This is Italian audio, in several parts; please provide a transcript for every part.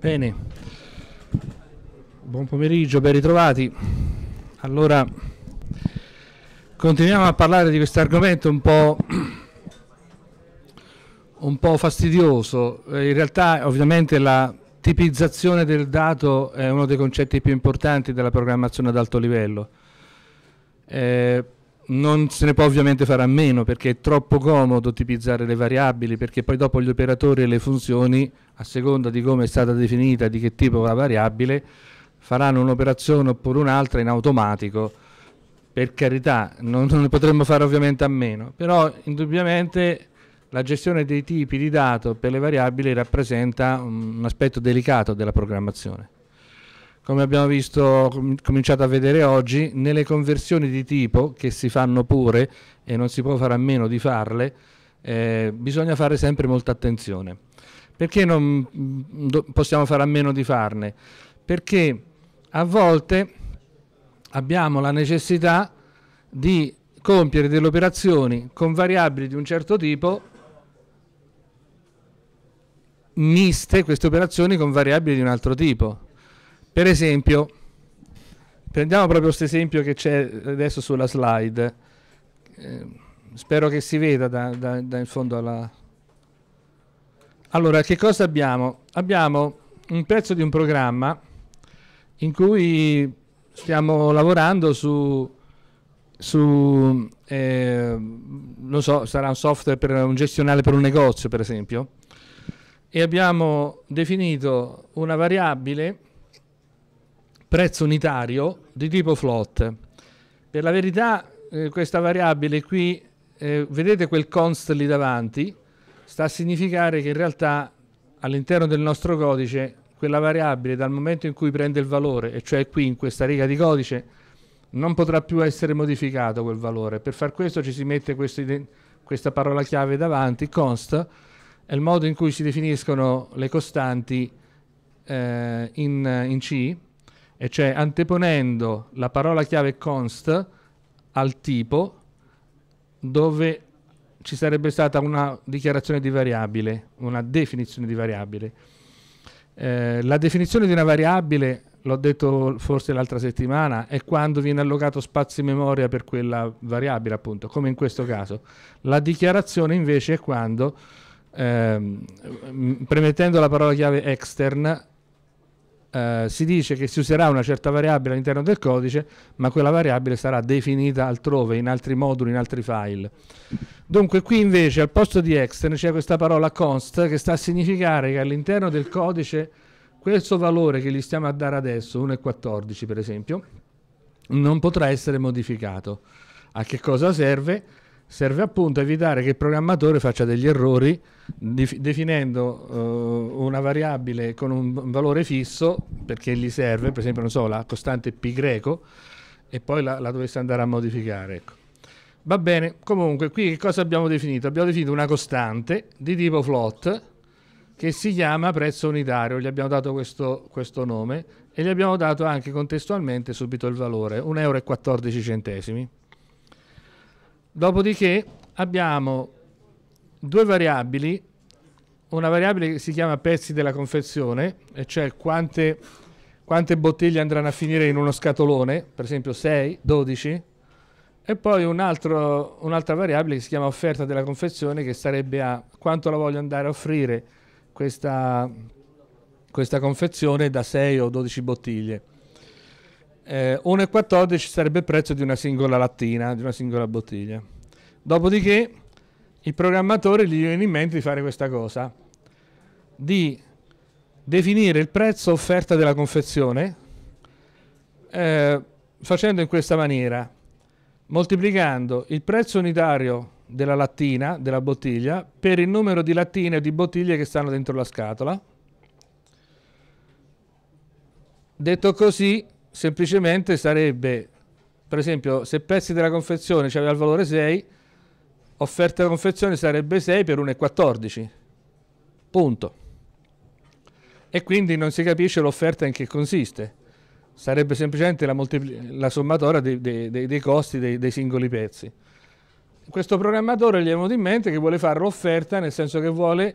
Bene, buon pomeriggio, ben ritrovati. Allora, continuiamo a parlare di questo argomento un po', un po' fastidioso. Eh, in realtà, ovviamente, la tipizzazione del dato è uno dei concetti più importanti della programmazione ad alto livello. Eh, non se ne può ovviamente fare a meno perché è troppo comodo tipizzare le variabili perché poi dopo gli operatori e le funzioni a seconda di come è stata definita, di che tipo la variabile, faranno un'operazione oppure un'altra in automatico. Per carità, non, non ne potremmo fare ovviamente a meno, però indubbiamente la gestione dei tipi di dato per le variabili rappresenta un aspetto delicato della programmazione. Come abbiamo visto, cominciato a vedere oggi, nelle conversioni di tipo, che si fanno pure e non si può fare a meno di farle, eh, bisogna fare sempre molta attenzione perché non possiamo fare a meno di farne? Perché a volte abbiamo la necessità di compiere delle operazioni con variabili di un certo tipo miste queste operazioni con variabili di un altro tipo. Per esempio, prendiamo proprio questo esempio che c'è adesso sulla slide, eh, spero che si veda da, da, da in fondo alla, allora, che cosa abbiamo? Abbiamo un pezzo di un programma in cui stiamo lavorando su, su eh, non so, sarà un software per un gestionale per un negozio, per esempio, e abbiamo definito una variabile prezzo unitario di tipo float. Per la verità eh, questa variabile qui, eh, vedete quel const lì davanti, sta a significare che in realtà all'interno del nostro codice quella variabile dal momento in cui prende il valore, e cioè qui in questa riga di codice, non potrà più essere modificato quel valore. Per far questo ci si mette questa parola chiave davanti, const, è il modo in cui si definiscono le costanti eh, in, in, C, e cioè anteponendo la parola chiave const al tipo dove ci sarebbe stata una dichiarazione di variabile, una definizione di variabile. Eh, la definizione di una variabile, l'ho detto forse l'altra settimana, è quando viene allocato spazio in memoria per quella variabile, appunto, come in questo caso. La dichiarazione invece è quando, ehm, premettendo la parola chiave extern, eh, si dice che si userà una certa variabile all'interno del codice, ma quella variabile sarà definita altrove, in altri moduli, in altri file. Dunque qui invece al posto di extern c'è questa parola const che sta a significare che all'interno del codice questo valore che gli stiamo a dare adesso, 1,14 per esempio, non potrà essere modificato. A che cosa serve? serve appunto a evitare che il programmatore faccia degli errori definendo uh, una variabile con un valore fisso perché gli serve, per esempio so, la costante pi greco e poi la, la dovesse andare a modificare. Ecco. Va bene, comunque qui che cosa abbiamo definito? Abbiamo definito una costante di tipo float che si chiama prezzo unitario, gli abbiamo dato questo, questo nome e gli abbiamo dato anche contestualmente subito il valore, 1,14 euro. Dopodiché abbiamo due variabili, una variabile che si chiama pezzi della confezione, e cioè quante, quante bottiglie andranno a finire in uno scatolone, per esempio 6, 12, e poi un'altra un variabile che si chiama offerta della confezione, che sarebbe a quanto la voglio andare a offrire questa, questa confezione da 6 o 12 bottiglie eh, 1,14 sarebbe il prezzo di una singola lattina, di una singola bottiglia. Dopodiché il programmatore gli viene in mente di fare questa cosa, di definire il prezzo offerta della confezione eh, facendo in questa maniera, moltiplicando il prezzo unitario della lattina, della bottiglia, per il numero di lattine o di bottiglie che stanno dentro la scatola. Detto così, semplicemente sarebbe, per esempio, se pezzi della confezione c'aveva il valore 6, offerta della confezione sarebbe 6 per 1,14. Punto. E quindi non si capisce l'offerta in che consiste. Sarebbe semplicemente la, la sommatoria dei, dei, dei costi dei, dei, singoli pezzi. Questo programmatore gli è venuto in mente che vuole fare l'offerta, nel senso che vuole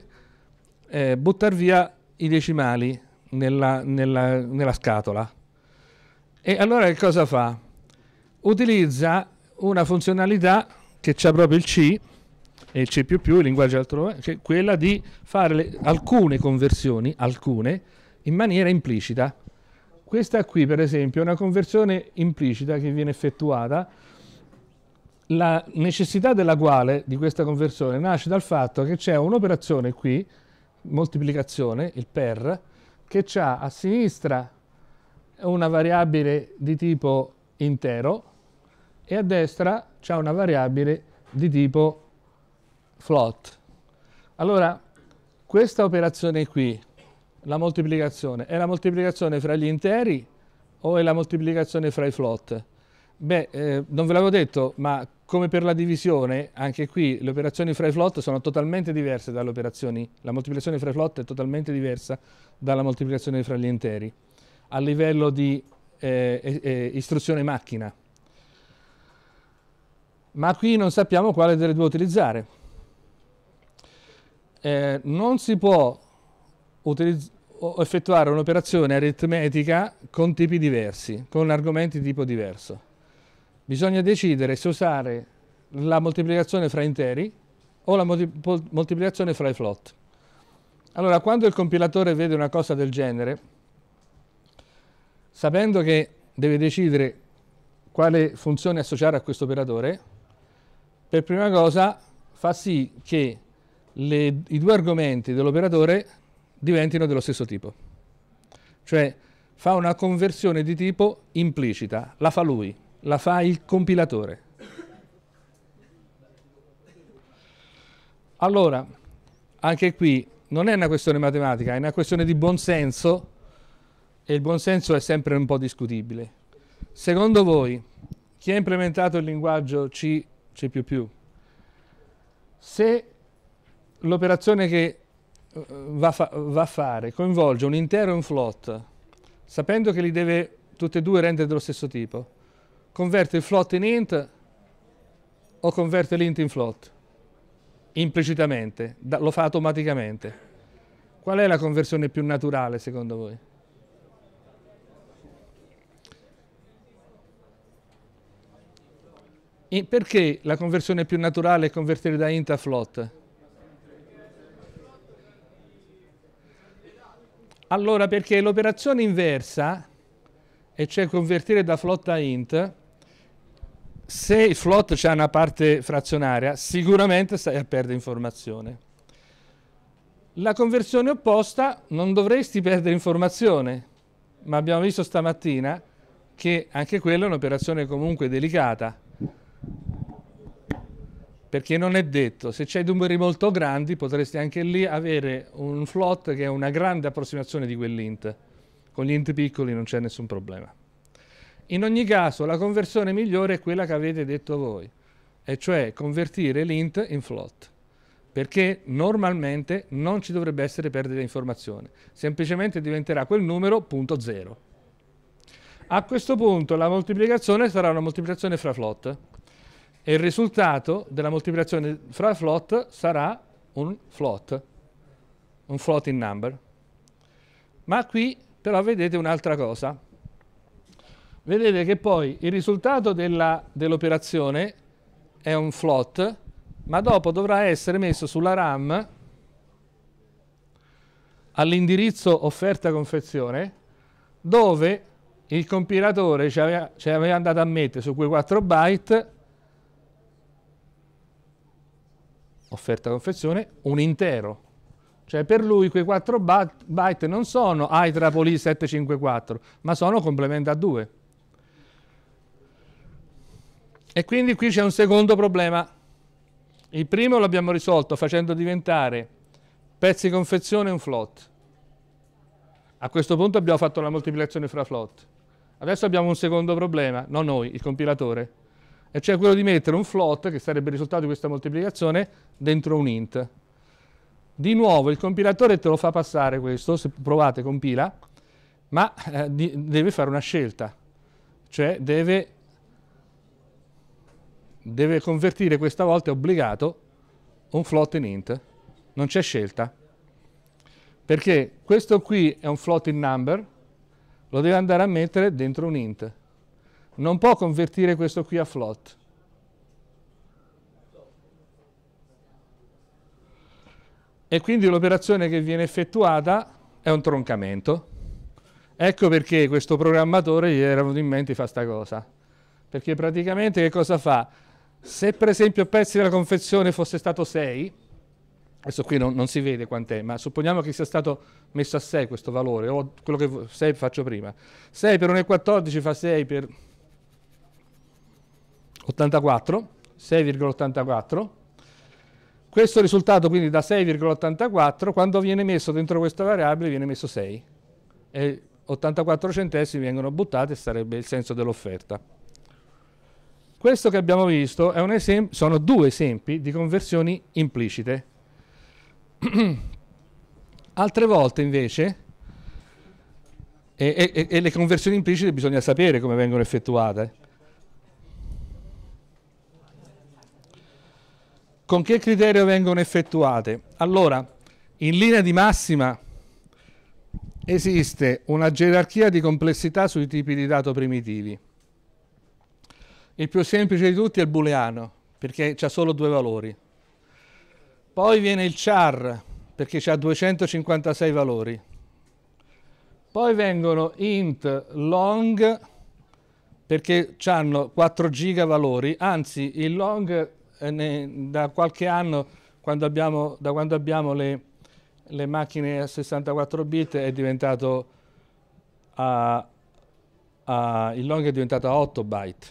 eh, buttare via i decimali nella, nella, nella scatola e allora che cosa fa? Utilizza una funzionalità che c'ha proprio il C e il C++, il linguaggio altrove, che è quella di fare le, alcune conversioni, alcune, in maniera implicita. Questa qui, per esempio, è una conversione implicita che viene effettuata, la necessità della quale, di questa conversione, nasce dal fatto che c'è un'operazione qui, moltiplicazione, il per, che ha a sinistra una variabile di tipo intero e a destra c'è una variabile di tipo float. Allora, questa operazione qui, la moltiplicazione, è la moltiplicazione fra gli interi o è la moltiplicazione fra i float? Beh, eh, non ve l'avevo detto, ma come per la divisione, anche qui le operazioni fra i float sono totalmente diverse dalle operazioni, la moltiplicazione fra i float è totalmente diversa dalla moltiplicazione fra gli interi a livello di eh, eh, istruzione macchina. Ma qui non sappiamo quale delle due utilizzare. Eh, non si può effettuare un'operazione aritmetica con tipi diversi, con argomenti di tipo diverso. Bisogna decidere se usare la moltiplicazione fra interi o la moltiplicazione fra i float. Allora, quando il compilatore vede una cosa del genere, sapendo che deve decidere quale funzione associare a questo operatore, per prima cosa fa sì che le, i due argomenti dell'operatore diventino dello stesso tipo. Cioè fa una conversione di tipo implicita, la fa lui, la fa il compilatore. Allora, anche qui non è una questione matematica, è una questione di buonsenso e il buonsenso è sempre un po' discutibile. Secondo voi, chi ha implementato il linguaggio C, C++, se l'operazione che eh, va, fa va a fare coinvolge un intero e un float, sapendo che li deve tutti e due rendere dello stesso tipo, converte il float in int o converte l'int in float? Implicitamente, lo fa automaticamente. Qual è la conversione più naturale secondo voi? perché la conversione più naturale è convertire da int a float? Allora, perché l'operazione inversa, e cioè convertire da float a int, se il float c'è una parte frazionaria, sicuramente stai a eh, perdere informazione. La conversione opposta non dovresti perdere informazione, ma abbiamo visto stamattina che anche quella è un'operazione comunque delicata perché non è detto, se c'è numeri molto grandi potresti anche lì avere un float che è una grande approssimazione di quell'int, con gli int piccoli non c'è nessun problema. In ogni caso la conversione migliore è quella che avete detto voi, e cioè convertire l'int in float, perché normalmente non ci dovrebbe essere perdita di informazione, semplicemente diventerà quel numero punto zero. A questo punto la moltiplicazione sarà una moltiplicazione fra float, e il risultato della moltiplicazione fra float sarà un float, un floating number. Ma qui però vedete un'altra cosa. Vedete che poi il risultato dell'operazione dell è un float, ma dopo dovrà essere messo sulla RAM all'indirizzo offerta confezione, dove il compilatore ci aveva, ci aveva andato a mettere su quei 4 byte offerta confezione, un intero. Cioè per lui quei 4 byte non sono Aitrapoli 754, ma sono complemento a 2. E quindi qui c'è un secondo problema. Il primo l'abbiamo risolto facendo diventare pezzi confezione un float. A questo punto abbiamo fatto la moltiplicazione fra float. Adesso abbiamo un secondo problema, non noi, il compilatore e cioè quello di mettere un float, che sarebbe il risultato di questa moltiplicazione, dentro un int. Di nuovo il compilatore te lo fa passare questo, se provate compila, ma eh, di, deve fare una scelta, cioè deve, deve convertire questa volta è obbligato un float in int, non c'è scelta, perché questo qui è un float in number, lo deve andare a mettere dentro un int non può convertire questo qui a float. E quindi l'operazione che viene effettuata è un troncamento. Ecco perché questo programmatore gli era venuto in mente di fare sta cosa. Perché praticamente che cosa fa? Se per esempio pezzi della confezione fosse stato 6, adesso qui non, non si vede quant'è, ma supponiamo che sia stato messo a 6 questo valore, o quello che 6 faccio prima. 6 per 1,14 fa 6 per 84, 6,84. Questo risultato quindi da 6,84, quando viene messo dentro questa variabile viene messo 6 e 84 centesimi vengono buttati e sarebbe il senso dell'offerta. Questo che abbiamo visto sono due esempi di conversioni implicite. Altre volte invece, e, e, e le conversioni implicite bisogna sapere come vengono effettuate, con che criterio vengono effettuate? Allora, in linea di massima esiste una gerarchia di complessità sui tipi di dato primitivi. Il più semplice di tutti è il booleano, perché ha solo due valori. Poi viene il char, perché ha 256 valori. Poi vengono int, long, perché hanno 4 giga valori, anzi il long eh, da qualche anno, quando abbiamo, da quando abbiamo le, le, macchine a 64 bit, è diventato a, a, il long è diventato a 8 byte.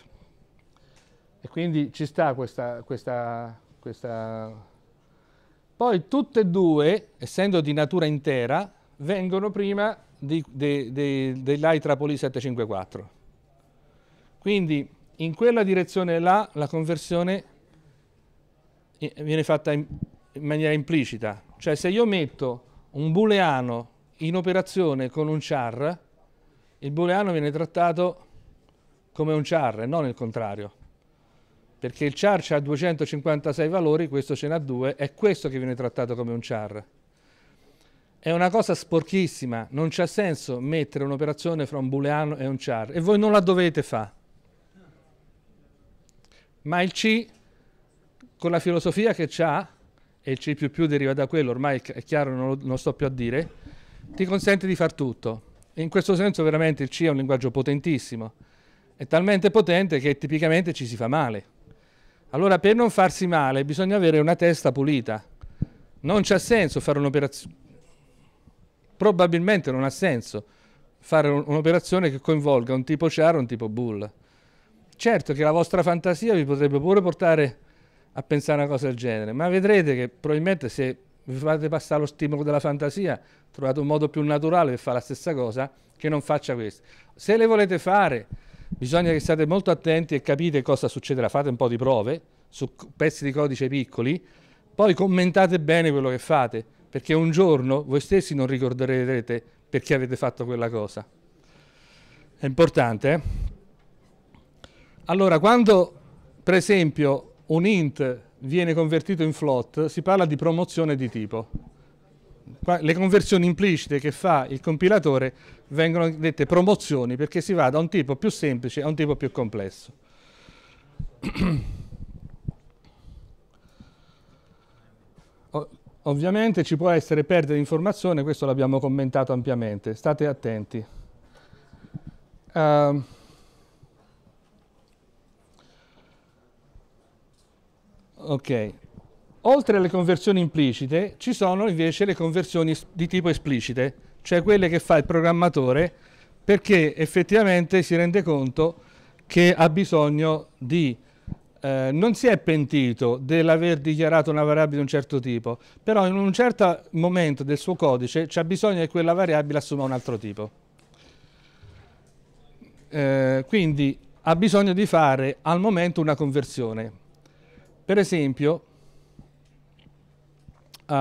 E quindi ci sta questa, questa, questa... Poi tutte e due, essendo di natura intera, vengono prima di, 754. Quindi in quella direzione là la conversione viene fatta in, in maniera implicita. Cioè se io metto un booleano in operazione con un char, il booleano viene trattato come un char e non il contrario. Perché il char ha 256 valori, questo ce n'ha 2, è questo che viene trattato come un char. È una cosa sporchissima, non c'è senso mettere un'operazione fra un booleano e un char e voi non la dovete fare. Ma il C con la filosofia che c'ha, e il C++ deriva da quello, ormai è chiaro, non lo, non lo sto più a dire, ti consente di far tutto. E in questo senso veramente il C è un linguaggio potentissimo, è talmente potente che tipicamente ci si fa male. Allora per non farsi male bisogna avere una testa pulita. Non c'ha senso fare un'operazione, probabilmente non ha senso fare un'operazione che coinvolga un tipo char o un tipo bull. Certo che la vostra fantasia vi potrebbe pure portare a pensare a una cosa del genere, ma vedrete che probabilmente se vi fate passare lo stimolo della fantasia, trovate un modo più naturale per fare la stessa cosa che non faccia questo. Se le volete fare, bisogna che state molto attenti e capite cosa succederà, fate un po' di prove su pezzi di codice piccoli, poi commentate bene quello che fate, perché un giorno voi stessi non ricorderete perché avete fatto quella cosa. È importante, eh? Allora, quando per esempio un int viene convertito in float, si parla di promozione di tipo. Le conversioni implicite che fa il compilatore vengono dette promozioni perché si va da un tipo più semplice a un tipo più complesso. Ovviamente ci può essere perdita di informazione, questo l'abbiamo commentato ampiamente, state attenti. Uh, Ok. Oltre alle conversioni implicite ci sono invece le conversioni di tipo esplicite, cioè quelle che fa il programmatore perché effettivamente si rende conto che ha bisogno di... Eh, non si è pentito dell'aver dichiarato una variabile di un certo tipo, però in un certo momento del suo codice c'è bisogno che quella variabile assuma un altro tipo. Eh, quindi ha bisogno di fare al momento una conversione per esempio, uh,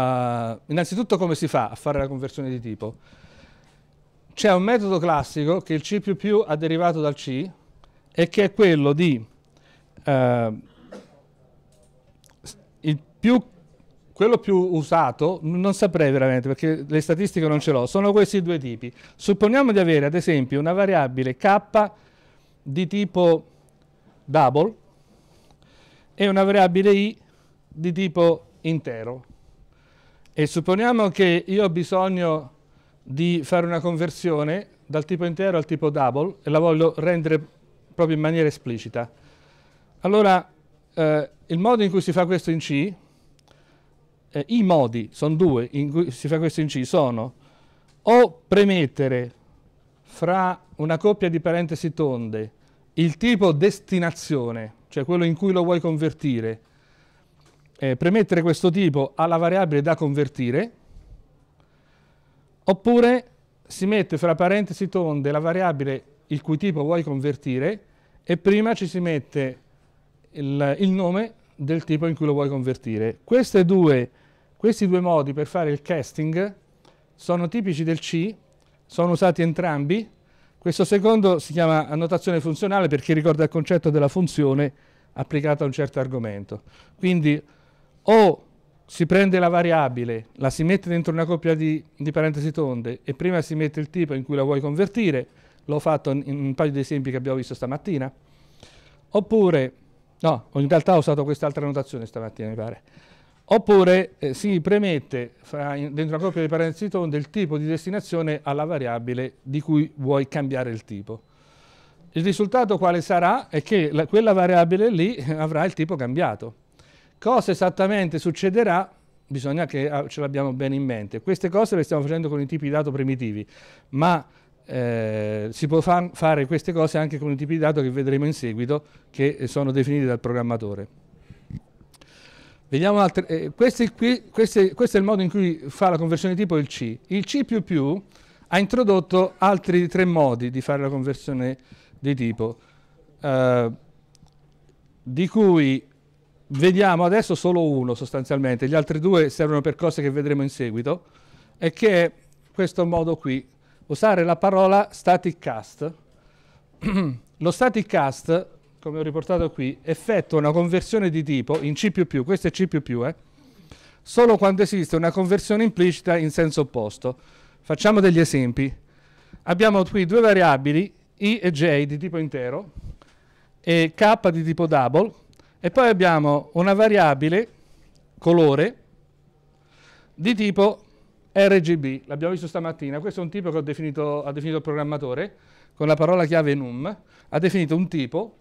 innanzitutto come si fa a fare la conversione di tipo? C'è un metodo classico che il C++ ha derivato dal C e che è quello di uh, più, quello più usato, non saprei veramente perché le statistiche non ce l'ho, sono questi due tipi. Supponiamo di avere ad esempio una variabile k di tipo double è una variabile i di tipo intero. E supponiamo che io ho bisogno di fare una conversione dal tipo intero al tipo double e la voglio rendere proprio in maniera esplicita. Allora, eh, il modo in cui si fa questo in C, eh, i modi, sono due, in cui si fa questo in C, sono o premettere fra una coppia di parentesi tonde il tipo destinazione, cioè quello in cui lo vuoi convertire, eh, premettere questo tipo alla variabile da convertire, oppure si mette fra parentesi tonde la variabile il cui tipo vuoi convertire e prima ci si mette il, il nome del tipo in cui lo vuoi convertire. Due, questi due modi per fare il casting sono tipici del C, sono usati entrambi, questo secondo si chiama annotazione funzionale perché ricorda il concetto della funzione applicata a un certo argomento. Quindi o si prende la variabile, la si mette dentro una coppia di, di, parentesi tonde e prima si mette il tipo in cui la vuoi convertire, l'ho fatto in, in un paio di esempi che abbiamo visto stamattina, oppure, no, in realtà ho usato quest'altra notazione stamattina mi pare, oppure eh, si premette fra, in, dentro la coppia di parentesi tonda il tipo di destinazione alla variabile di cui vuoi cambiare il tipo. Il risultato quale sarà? È che la, quella variabile lì eh, avrà il tipo cambiato. Cosa esattamente succederà? Bisogna che ah, ce l'abbiamo bene in mente. Queste cose le stiamo facendo con i tipi di dato primitivi, ma eh, si può fa fare queste cose anche con i tipi di dato che vedremo in seguito, che eh, sono definiti dal programmatore. Vediamo altre, eh, questi qui, questi, questo è il modo in cui fa la conversione tipo il C. Il C++ ha introdotto altri tre modi di fare la conversione di tipo, eh, di cui vediamo adesso solo uno sostanzialmente, gli altri due servono per cose che vedremo in seguito, e che è questo modo qui, usare la parola static cast. Lo static cast come ho riportato qui, effettua una conversione di tipo in C++, questo è C++, eh, solo quando esiste una conversione implicita in senso opposto. Facciamo degli esempi. Abbiamo qui due variabili, i e j di tipo intero e k di tipo double, e poi abbiamo una variabile colore di tipo RGB, l'abbiamo visto stamattina, questo è un tipo che definito, ha definito il programmatore, con la parola chiave num, ha definito un tipo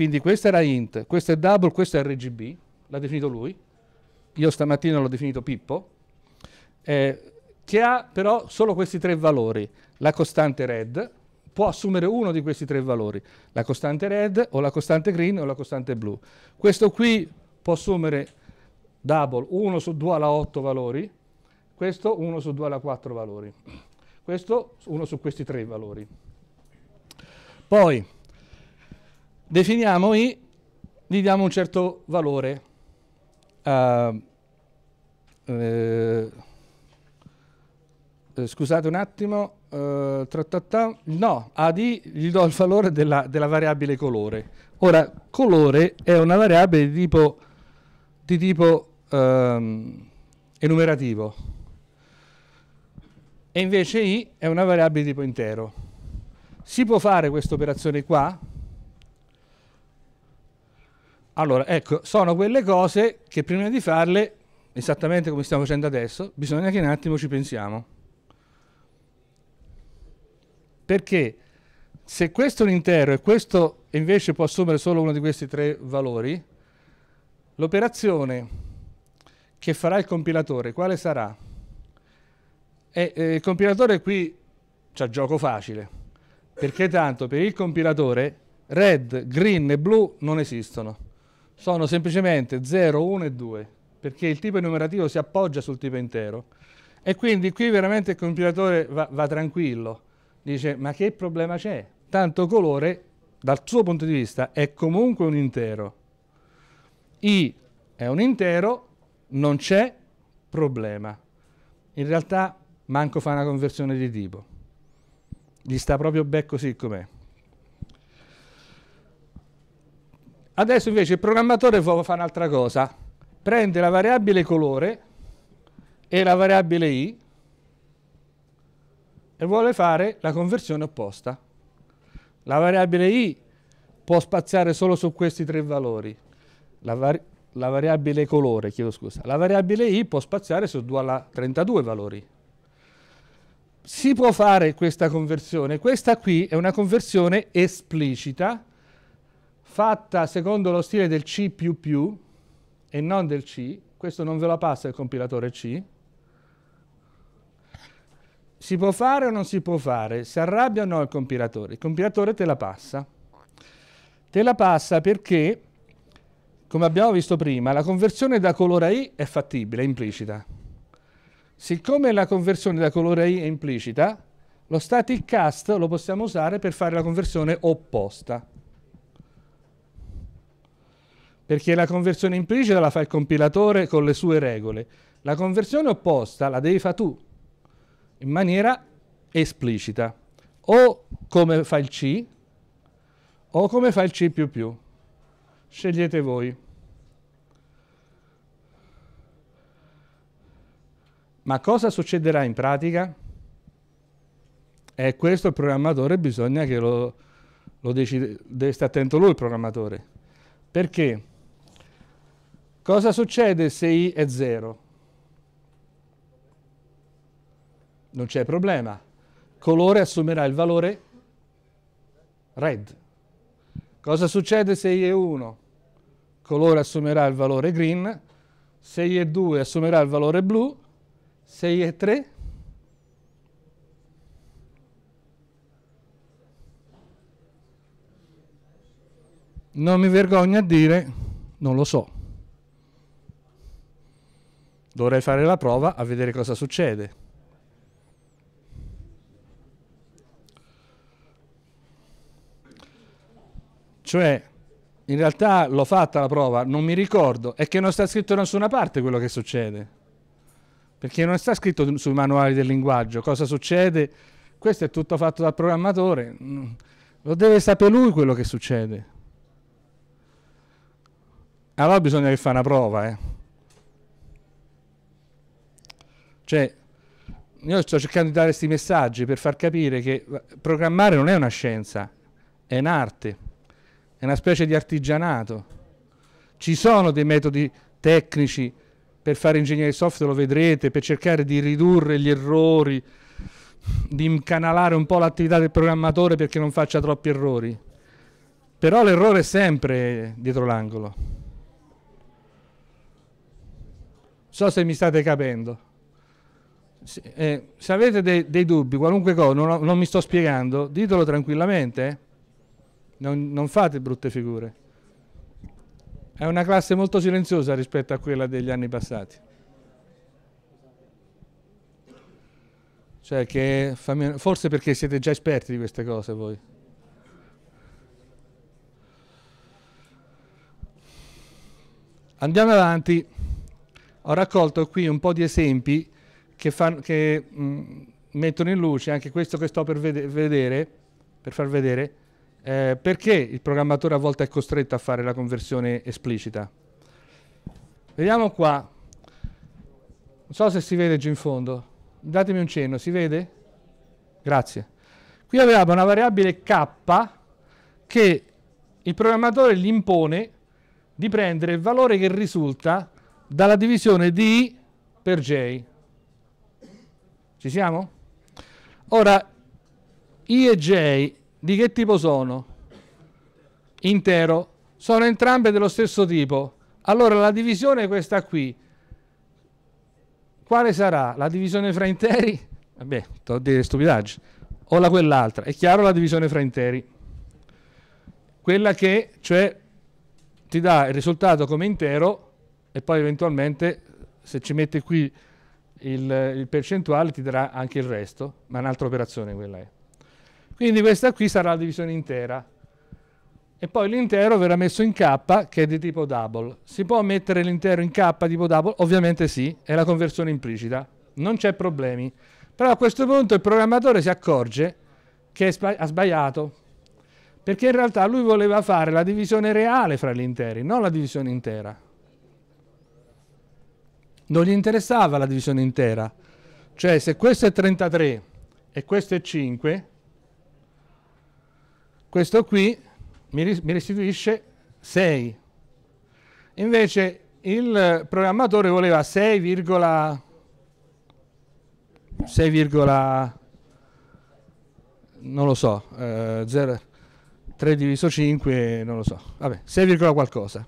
quindi questa era int, questo è double, questo è RGB, l'ha definito lui, io stamattina l'ho definito Pippo, eh, che ha però solo questi tre valori, la costante red, può assumere uno di questi tre valori, la costante red o la costante green o la costante blu. Questo qui può assumere double 1 su 2 alla 8 valori, questo 1 su 2 alla 4 valori, questo 1 su questi tre valori. Poi Definiamo I, gli diamo un certo valore. Uh, eh, scusate un attimo, uh, tra, tra, tra, no, ad I gli do il valore della, della, variabile colore. Ora, colore è una variabile di tipo, di tipo um, enumerativo e invece I è una variabile di tipo intero. Si può fare questa operazione qua, allora, ecco, sono quelle cose che prima di farle, esattamente come stiamo facendo adesso, bisogna che un attimo ci pensiamo. Perché se questo è un intero e questo invece può assumere solo uno di questi tre valori, l'operazione che farà il compilatore, quale sarà? E, eh, il compilatore qui c'è gioco facile, perché tanto per il compilatore red, green e blu non esistono sono semplicemente 0, 1 e 2, perché il tipo enumerativo si appoggia sul tipo intero. E quindi qui veramente il compilatore va, va tranquillo, dice ma che problema c'è? Tanto colore, dal suo punto di vista, è comunque un intero. I è un intero, non c'è problema. In realtà manco fa una conversione di tipo. Gli sta proprio bene così com'è. Adesso invece il programmatore può fare un'altra cosa. Prende la variabile colore e la variabile i e vuole fare la conversione opposta. La variabile i può spaziare solo su questi tre valori. La, var la variabile colore, chiedo scusa. La variabile i può spaziare su 32 valori. Si può fare questa conversione. Questa qui è una conversione esplicita fatta secondo lo stile del C++ e non del C, questo non ve la passa il compilatore C, si può fare o non si può fare? Si arrabbia o no il compilatore? Il compilatore te la passa. Te la passa perché, come abbiamo visto prima, la conversione da colore I è fattibile, è implicita. Siccome la conversione da colore I è implicita, lo static cast lo possiamo usare per fare la conversione opposta perché la conversione implicita la fa il compilatore con le sue regole. La conversione opposta la devi fare tu, in maniera esplicita, o come fa il C, o come fa il C++. Scegliete voi. Ma cosa succederà in pratica? E eh, questo il programmatore bisogna che lo, lo decide, deve stare attento lui il programmatore. Perché? Cosa succede se i è 0? Non c'è problema. Colore assumerà il valore red. Cosa succede se i è 1? Colore assumerà il valore green. Se i è 2 assumerà il valore blu. Se i è 3 non mi vergogno a dire, non lo so. Dovrei fare la prova a vedere cosa succede. Cioè, in realtà l'ho fatta la prova, non mi ricordo, è che non sta scritto da nessuna parte quello che succede. Perché non sta scritto sui manuali del linguaggio cosa succede. Questo è tutto fatto dal programmatore. Lo deve sapere lui quello che succede. Allora bisogna che fa una prova, eh. Cioè, io sto cercando di dare questi messaggi per far capire che programmare non è una scienza, è un'arte, è una specie di artigianato. Ci sono dei metodi tecnici per fare ingegneria di software, lo vedrete, per cercare di ridurre gli errori, di incanalare un po' l'attività del programmatore perché non faccia troppi errori. Però l'errore è sempre dietro l'angolo. So se mi state capendo se, eh, se avete de, dei dubbi, qualunque cosa, non, non, mi sto spiegando, ditelo tranquillamente, non, non fate brutte figure. È una classe molto silenziosa rispetto a quella degli anni passati. Cioè che, forse perché siete già esperti di queste cose voi. Andiamo avanti. Ho raccolto qui un po' di esempi che, fan, che mh, mm, mettono in luce anche questo che sto per vede vedere, per far vedere, eh, perché il programmatore a volte è costretto a fare la conversione esplicita. Vediamo qua, non so se si vede giù in fondo, datemi un cenno, si vede? Grazie. Qui avevamo una variabile k che il programmatore gli impone di prendere il valore che risulta dalla divisione di i per j. Ci siamo? Ora, I e J di che tipo sono? Intero. Sono entrambe dello stesso tipo. Allora la divisione è questa qui. Quale sarà? La divisione fra interi? Vabbè, ti ho detto stupidaggini. O la quell'altra. È chiaro la divisione fra interi. Quella che, cioè, ti dà il risultato come intero e poi eventualmente, se ci metti qui il, il, percentuale ti darà anche il resto, ma è un'altra operazione quella è. Quindi questa qui sarà la divisione intera. E poi l'intero verrà messo in K che è di tipo double. Si può mettere l'intero in K tipo double? Ovviamente sì, è la conversione implicita. Non c'è problemi. Però a questo punto il programmatore si accorge che ha sbagliato. Perché in realtà lui voleva fare la divisione reale fra gli interi, non la divisione intera non gli interessava la divisione intera. Cioè se questo è 33 e questo è 5, questo qui mi, restituisce 6. Invece il programmatore voleva 6, 6, non lo so, eh, 0, 3 diviso 5, non lo so, vabbè, 6, qualcosa.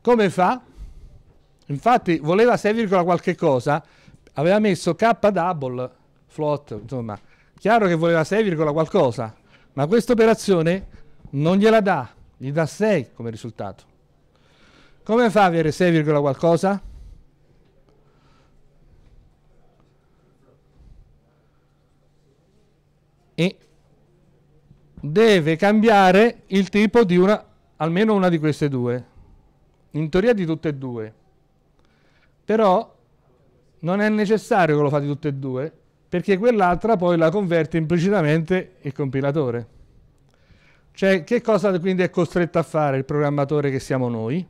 Come fa? Infatti voleva 6, qualche cosa, aveva messo K double float, insomma, chiaro che voleva 6, qualcosa, ma questa operazione non gliela dà, gli dà 6 come risultato. Come fa a avere 6, qualcosa? E deve cambiare il tipo di una, almeno una di queste due. In teoria di tutte e due però non è necessario che lo fate tutte e due, perché quell'altra poi la converte implicitamente il compilatore. Cioè, che cosa quindi è costretto a fare il programmatore che siamo noi?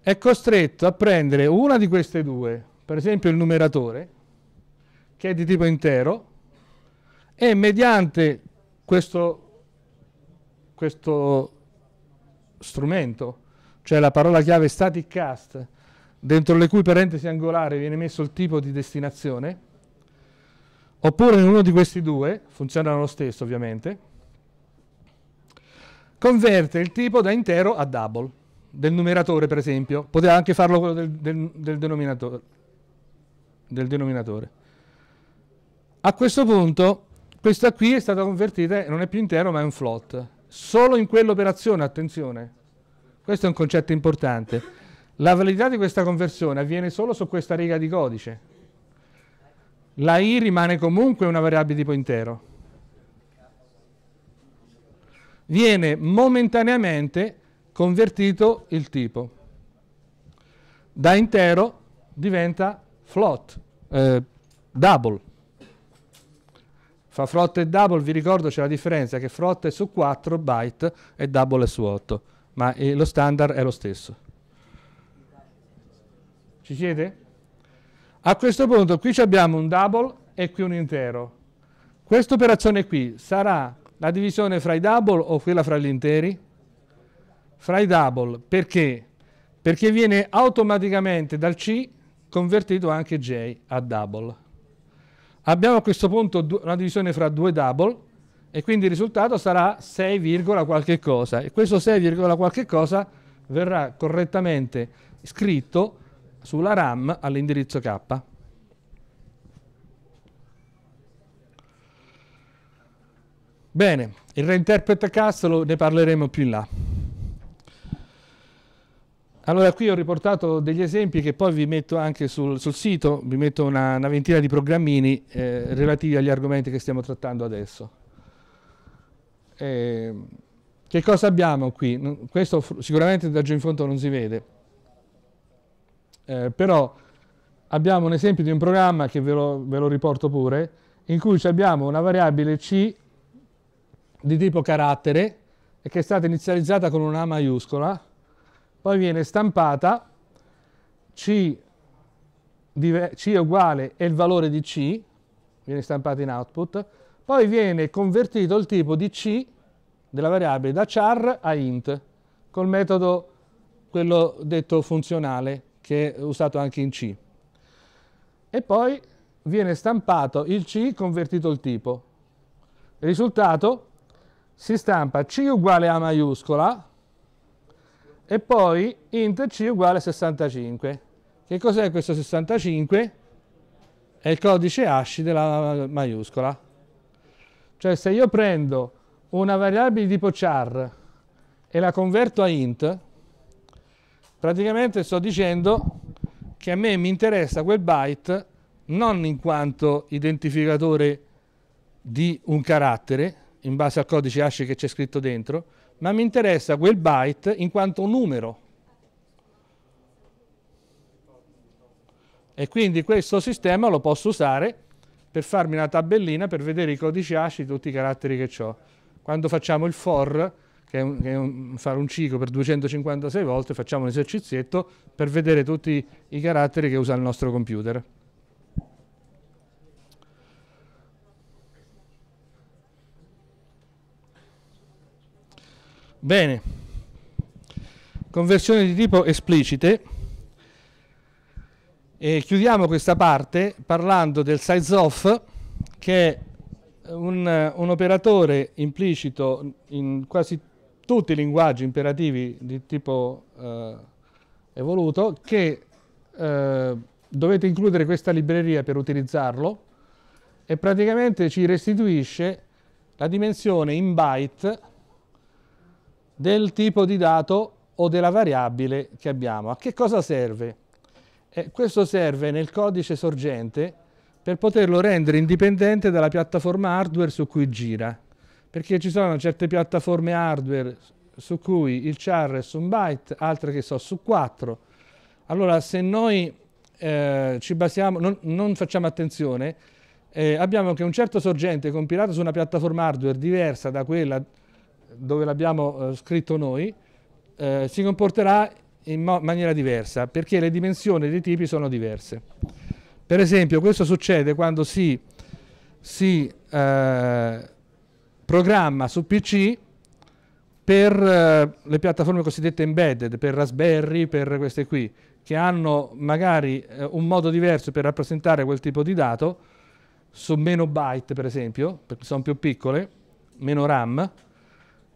È costretto a prendere una di queste due, per esempio il numeratore, che è di tipo intero, e mediante questo, questo strumento, cioè la parola chiave static cast, dentro le cui parentesi angolari viene messo il tipo di destinazione, oppure in uno di questi due, funzionano lo stesso ovviamente, converte il tipo da intero a double, del numeratore per esempio, poteva anche farlo quello del, del, del, denominatore, del denominatore. A questo punto questa qui è stata convertita, non è più intero ma è un float, solo in quell'operazione, attenzione, questo è un concetto importante. La validità di questa conversione avviene solo su questa riga di codice. La i rimane comunque una variabile tipo intero. Viene momentaneamente convertito il tipo. Da intero diventa float, eh, double. Fra float e double vi ricordo c'è la differenza che float è su 4 byte e double è su 8, ma eh, lo standard è lo stesso. Ci siete? A questo punto qui abbiamo un double e qui un intero. Questa operazione qui sarà la divisione fra i double o quella fra gli interi? Fra i double, perché? Perché viene automaticamente dal C convertito anche J a double. Abbiamo a questo punto una divisione fra due double e quindi il risultato sarà 6, qualche cosa e questo 6, qualche cosa verrà correttamente scritto sulla RAM all'indirizzo K. Bene, il reinterpret cast lo, ne parleremo più in là. Allora qui ho riportato degli esempi che poi vi metto anche sul, sul sito, vi metto una, una ventina di programmini eh, relativi agli argomenti che stiamo trattando adesso. Eh, che cosa abbiamo qui? Questo sicuramente da giù in fondo non si vede eh, però abbiamo un esempio di un programma che ve lo, ve lo riporto pure, in cui abbiamo una variabile C di tipo carattere e che è stata inizializzata con una maiuscola, poi viene stampata C, di, C uguale e il valore di C, viene stampato in output, poi viene convertito il tipo di C della variabile da char a int, col metodo quello detto funzionale, che è usato anche in C. E poi viene stampato il C convertito il tipo. risultato si stampa C uguale A maiuscola e poi int C uguale 65. Che cos'è questo 65? È il codice asci della maiuscola. Cioè se io prendo una variabile di tipo char e la converto a int, praticamente sto dicendo che a me mi interessa quel byte non in quanto identificatore di un carattere, in base al codice ASCII che c'è scritto dentro, ma mi interessa quel byte in quanto numero. E quindi questo sistema lo posso usare per farmi una tabellina per vedere i codici di tutti i caratteri che ho. Quando facciamo il for, che è un, che è un, fare un ciclo per 256 volte, facciamo un esercizietto per vedere tutti i caratteri che usa il nostro computer. Bene, conversione di tipo esplicite. E chiudiamo questa parte parlando del size off che è un, un operatore implicito in quasi tutti i linguaggi imperativi di tipo eh, evoluto che eh, dovete includere questa libreria per utilizzarlo e praticamente ci restituisce la dimensione in byte del tipo di dato o della variabile che abbiamo. A che cosa serve? Eh, questo serve nel codice sorgente per poterlo rendere indipendente dalla piattaforma hardware su cui gira perché ci sono certe piattaforme hardware su cui il char è su un byte, altre che so su 4. Allora se noi eh, ci basiamo, non, non facciamo attenzione, eh, abbiamo che un certo sorgente compilato su una piattaforma hardware diversa da quella dove l'abbiamo eh, scritto noi, eh, si comporterà in ma maniera diversa, perché le dimensioni dei tipi sono diverse. Per esempio questo succede quando si, si eh, programma su PC per eh, le piattaforme cosiddette embedded, per Raspberry, per queste qui, che hanno magari eh, un modo diverso per rappresentare quel tipo di dato, su meno byte per esempio, perché sono più piccole, meno RAM,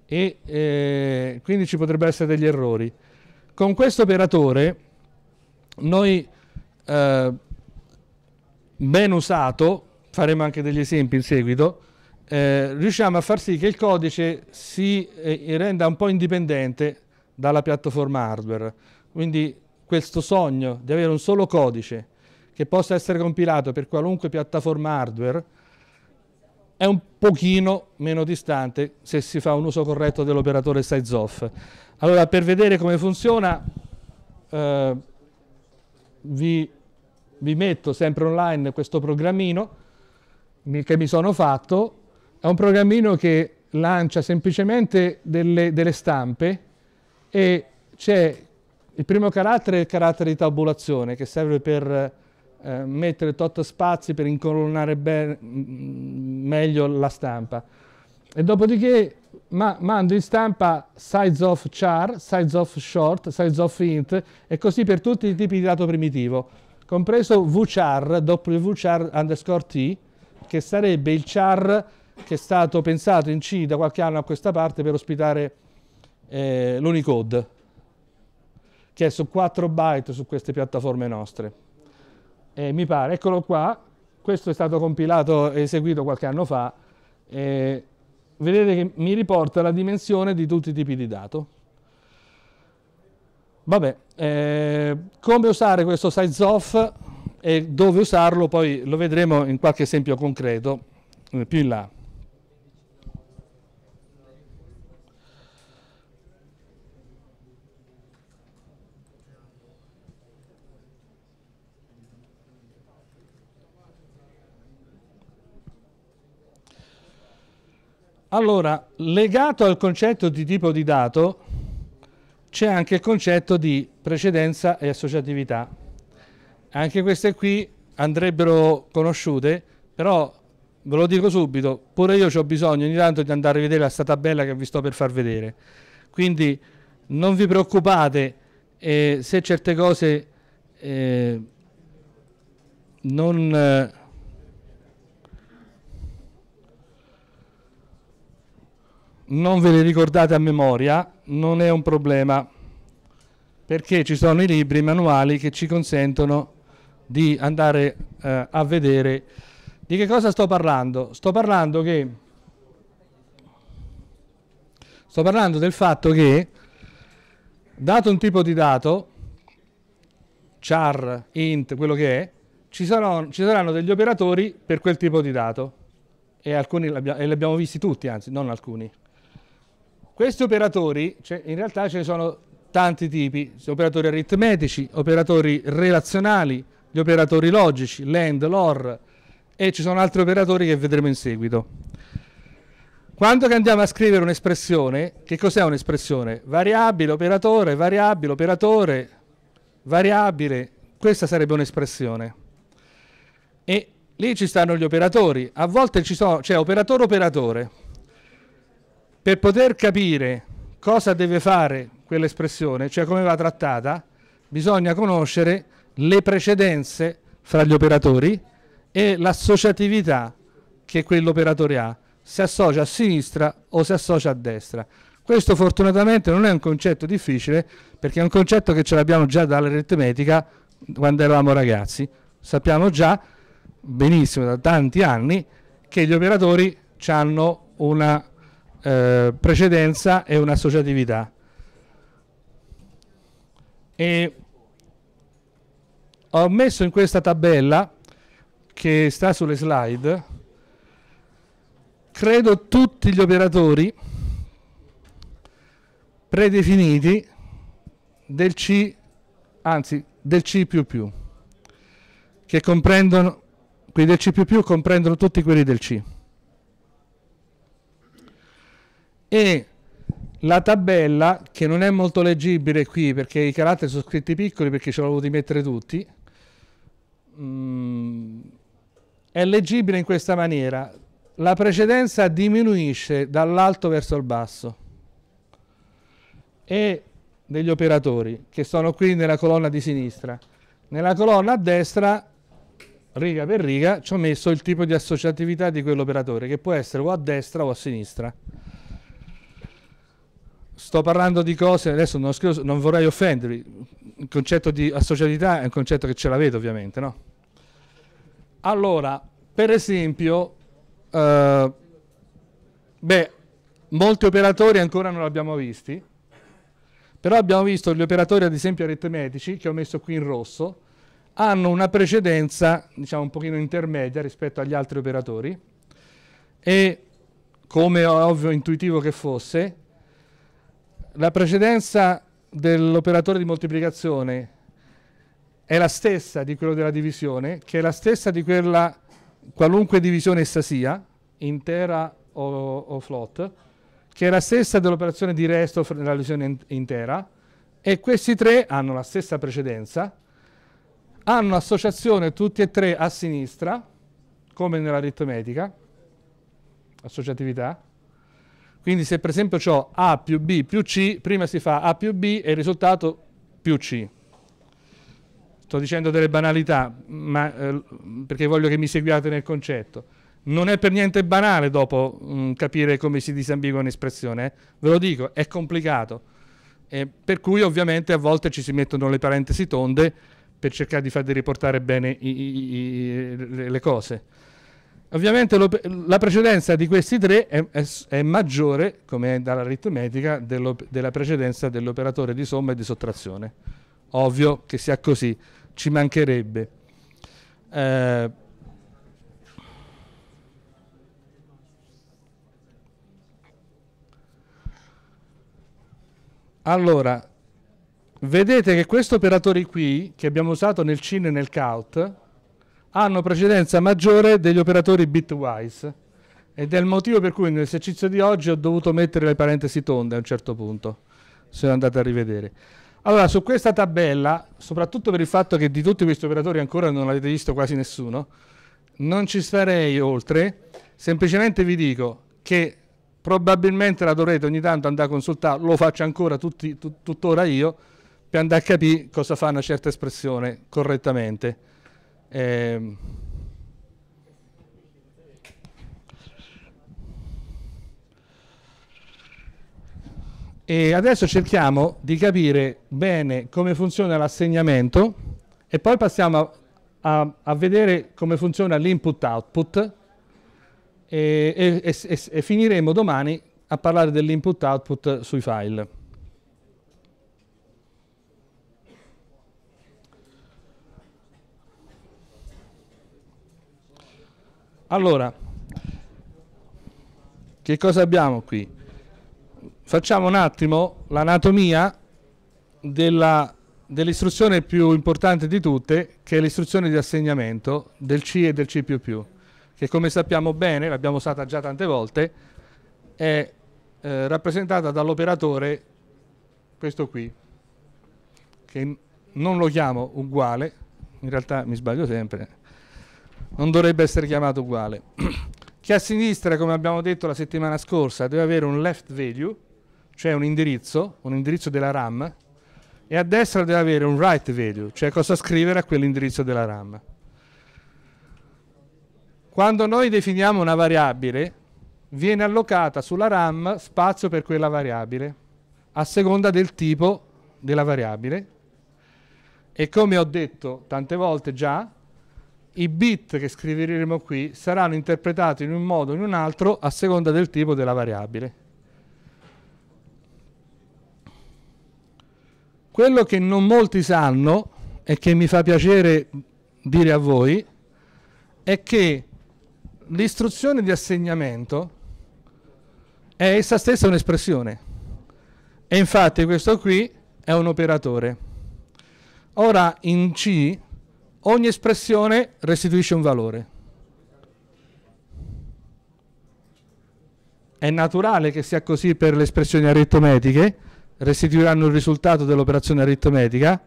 e eh, quindi ci potrebbero essere degli errori. Con questo operatore noi, eh, ben usato, faremo anche degli esempi in seguito, eh, riusciamo a far sì che il codice si eh, eh, renda un po' indipendente dalla piattaforma hardware. Quindi questo sogno di avere un solo codice che possa essere compilato per qualunque piattaforma hardware è un pochino meno distante se si fa un uso corretto dell'operatore sizeoff. Allora, per vedere come funziona, eh, vi, vi metto sempre online questo programmino che mi sono fatto è un programmino che lancia semplicemente delle, delle stampe e c'è il primo carattere è il carattere di tabulazione che serve per eh, mettere tot spazi per incolonnare mm, meglio la stampa. E dopodiché ma mando in stampa size of char, size of short, size of int e così per tutti i tipi di dato primitivo, compreso vchar, wchar underscore t, che sarebbe il char che è stato pensato in C da qualche anno a questa parte per ospitare eh, l'Unicode, che è su 4 byte su queste piattaforme nostre. E mi pare, eccolo qua, questo è stato compilato e eseguito qualche anno fa, eh, vedete che mi riporta la dimensione di tutti i tipi di dato. Vabbè, eh, come usare questo size off e dove usarlo poi lo vedremo in qualche esempio concreto eh, più in là. Allora, legato al concetto di tipo di dato c'è anche il concetto di precedenza e associatività. Anche queste qui andrebbero conosciute, però ve lo dico subito, pure io ho bisogno ogni tanto di andare a vedere questa tabella che vi sto per far vedere. Quindi non vi preoccupate eh, se certe cose eh, non... Eh, non ve le ricordate a memoria, non è un problema, perché ci sono i libri, i manuali che ci consentono di andare eh, a vedere di che cosa sto parlando. Sto parlando che sto parlando del fatto che dato un tipo di dato char, int, quello che è, ci saranno, ci saranno degli operatori per quel tipo di dato e alcuni e li abbiamo visti tutti, anzi, non alcuni. Questi operatori, cioè, in realtà ce ne sono tanti tipi, operatori aritmetici, operatori relazionali, gli operatori logici, l'AND, l'OR e ci sono altri operatori che vedremo in seguito. Quando andiamo a scrivere un'espressione, che cos'è un'espressione? Variabile, operatore, variabile, operatore, variabile, questa sarebbe un'espressione. E lì ci stanno gli operatori, a volte c'è cioè, operatore, operatore per poter capire cosa deve fare quell'espressione, cioè come va trattata, bisogna conoscere le precedenze fra gli operatori e l'associatività che quell'operatore ha, se associa a sinistra o se associa a destra. Questo fortunatamente non è un concetto difficile perché è un concetto che ce l'abbiamo già dall'aritmetica quando eravamo ragazzi. Sappiamo già benissimo da tanti anni che gli operatori hanno una eh, precedenza e un'associatività. E ho messo in questa tabella che sta sulle slide, credo tutti gli operatori predefiniti del C, anzi del C++, che comprendono, quelli del C++ comprendono tutti quelli del C. e la tabella che non è molto leggibile qui perché i caratteri sono scritti piccoli perché ce l'ho voluto mettere tutti mm, è leggibile in questa maniera la precedenza diminuisce dall'alto verso il basso e degli operatori che sono qui nella colonna di sinistra nella colonna a destra riga per riga ci ho messo il tipo di associatività di quell'operatore che può essere o a destra o a sinistra Sto parlando di cose, adesso non, scrivo, non vorrei offendervi, il concetto di associatività è un concetto che ce l'avete ovviamente, no? Allora, per esempio, eh, beh, molti operatori ancora non li abbiamo visti, però abbiamo visto gli operatori ad esempio aritmetici, che ho messo qui in rosso, hanno una precedenza, diciamo un pochino intermedia rispetto agli altri operatori e come ovvio intuitivo che fosse, la precedenza dell'operatore di moltiplicazione è la stessa di quello della divisione, che è la stessa di quella qualunque divisione essa sia, intera o, o float, che è la stessa dell'operazione di resto nella divisione intera, e questi tre hanno la stessa precedenza, hanno associazione tutti e tre a sinistra, come nell'aritmetica, associatività, quindi se per esempio ho A più B più C, prima si fa A più B e il risultato più C. Sto dicendo delle banalità, ma, eh, perché voglio che mi seguiate nel concetto. Non è per niente banale dopo mh, mm, capire come si disambigua un'espressione, eh? ve lo dico, è complicato. Eh, per cui ovviamente a volte ci si mettono le parentesi tonde per cercare di farvi riportare bene i, i, i, le cose. Ovviamente lo, la precedenza di questi tre è, è, è maggiore, come è dall'aritmetica, della precedenza dell'operatore di somma e di sottrazione. Ovvio che sia così, ci mancherebbe. Eh, allora, vedete che questo operatore qui, che abbiamo usato nel cin e nel count, hanno precedenza maggiore degli operatori bitwise ed è il motivo per cui nell'esercizio di oggi ho dovuto mettere le parentesi tonde a un certo punto, se andate a rivedere. Allora, su questa tabella, soprattutto per il fatto che di tutti questi operatori ancora non avete visto quasi nessuno, non ci starei oltre, semplicemente vi dico che probabilmente la dovrete ogni tanto andare a consultare, lo faccio ancora tutti, tuttora io, per andare a capire cosa fa una certa espressione correttamente. Eh, e adesso cerchiamo di capire bene come funziona l'assegnamento e poi passiamo a, a, a vedere come funziona l'input-output e, e, e, e finiremo domani a parlare dell'input-output sui file. Allora, che cosa abbiamo qui? Facciamo un attimo l'anatomia dell'istruzione dell più importante di tutte, che è l'istruzione di assegnamento del C e del C++, che come sappiamo bene, l'abbiamo usata già tante volte, è eh, rappresentata dall'operatore, questo qui, che non lo chiamo uguale, in realtà mi sbaglio sempre, non dovrebbe essere chiamato uguale. che a sinistra, come abbiamo detto la settimana scorsa, deve avere un left value, cioè un indirizzo, un indirizzo della RAM, e a destra deve avere un right value, cioè cosa scrivere a quell'indirizzo della RAM. Quando noi definiamo una variabile, viene allocata sulla RAM spazio per quella variabile, a seconda del tipo della variabile. E come ho detto tante volte già, i bit che scriveremo qui saranno interpretati in un modo o in un altro a seconda del tipo della variabile. Quello che non molti sanno e che mi fa piacere dire a voi è che l'istruzione di assegnamento è essa stessa un'espressione e infatti questo qui è un operatore. Ora in C ogni espressione restituisce un valore. È naturale che sia così per le espressioni aritmetiche, restituiranno il risultato dell'operazione aritmetica.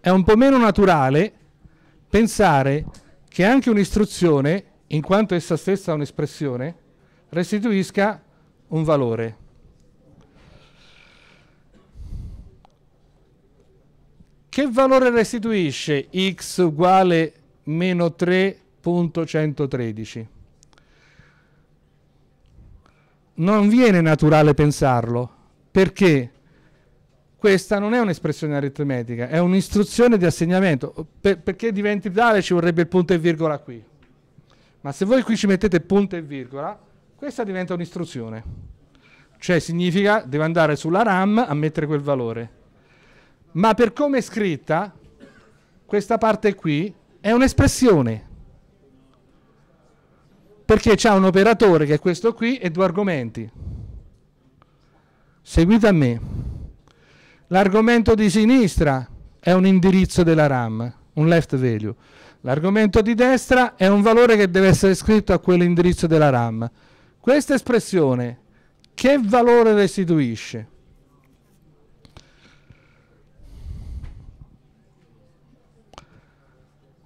È un po' meno naturale pensare che anche un'istruzione, in quanto essa stessa è un'espressione, restituisca un valore. che valore restituisce x uguale meno 3.113? Non viene naturale pensarlo, perché questa non è un'espressione aritmetica, è un'istruzione di assegnamento. Per, perché diventi tale ci vorrebbe il punto e virgola qui. Ma se voi qui ci mettete punto e virgola, questa diventa un'istruzione. Cioè significa, devo andare sulla RAM a mettere quel valore ma per come è scritta, questa parte qui è un'espressione. Perché c'è un operatore che è questo qui e due argomenti. Seguite a me. L'argomento di sinistra è un indirizzo della RAM, un left value. L'argomento di destra è un valore che deve essere scritto a quell'indirizzo della RAM. Questa espressione che valore restituisce?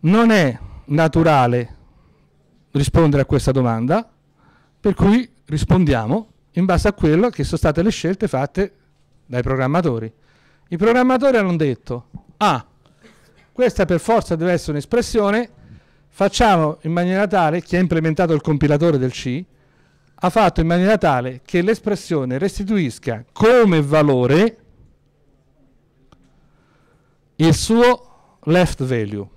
non è naturale rispondere a questa domanda, per cui rispondiamo in base a quello che sono state le scelte fatte dai programmatori. I programmatori hanno detto, ah, questa per forza deve essere un'espressione, facciamo in maniera tale, chi ha implementato il compilatore del C, ha fatto in maniera tale che l'espressione restituisca come valore il suo left value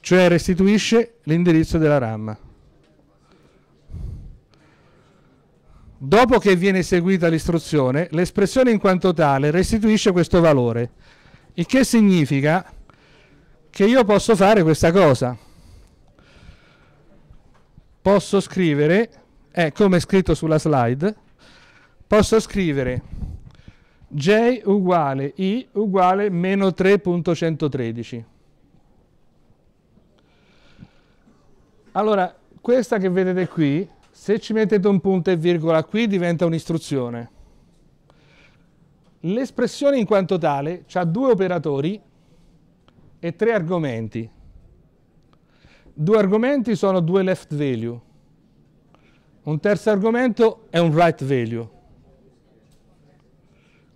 cioè restituisce l'indirizzo della RAM. Dopo che viene eseguita l'istruzione, l'espressione in quanto tale restituisce questo valore, il che significa che io posso fare questa cosa. Posso scrivere, eh, come è scritto sulla slide, posso scrivere j uguale i uguale meno 3.113. Allora, questa che vedete qui, se ci mettete un punto e virgola qui diventa un'istruzione. L'espressione in quanto tale ha due operatori e tre argomenti. Due argomenti sono due left value. Un terzo argomento è un right value.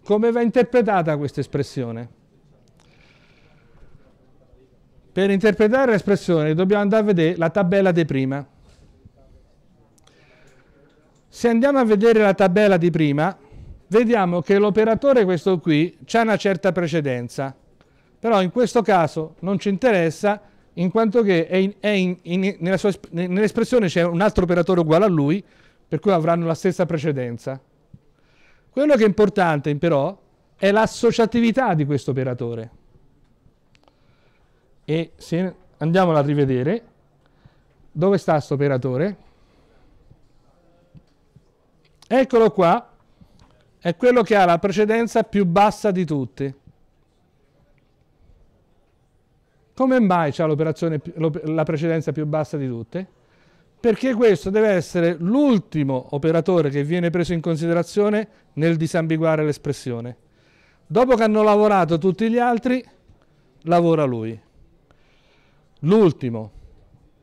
Come va interpretata questa espressione? Per interpretare l'espressione dobbiamo andare a vedere la tabella di prima. Se andiamo a vedere la tabella di prima, vediamo che l'operatore questo qui ha una certa precedenza, però in questo caso non ci interessa in quanto che nell'espressione c'è un altro operatore uguale a lui, per cui avranno la stessa precedenza. Quello che è importante però è l'associatività di questo operatore e se andiamola a rivedere, dove sta questo operatore? Eccolo qua, è quello che ha la precedenza più bassa di tutte. Come mai ha la precedenza più bassa di tutte? Perché questo deve essere l'ultimo operatore che viene preso in considerazione nel disambiguare l'espressione. Dopo che hanno lavorato tutti gli altri, lavora lui l'ultimo,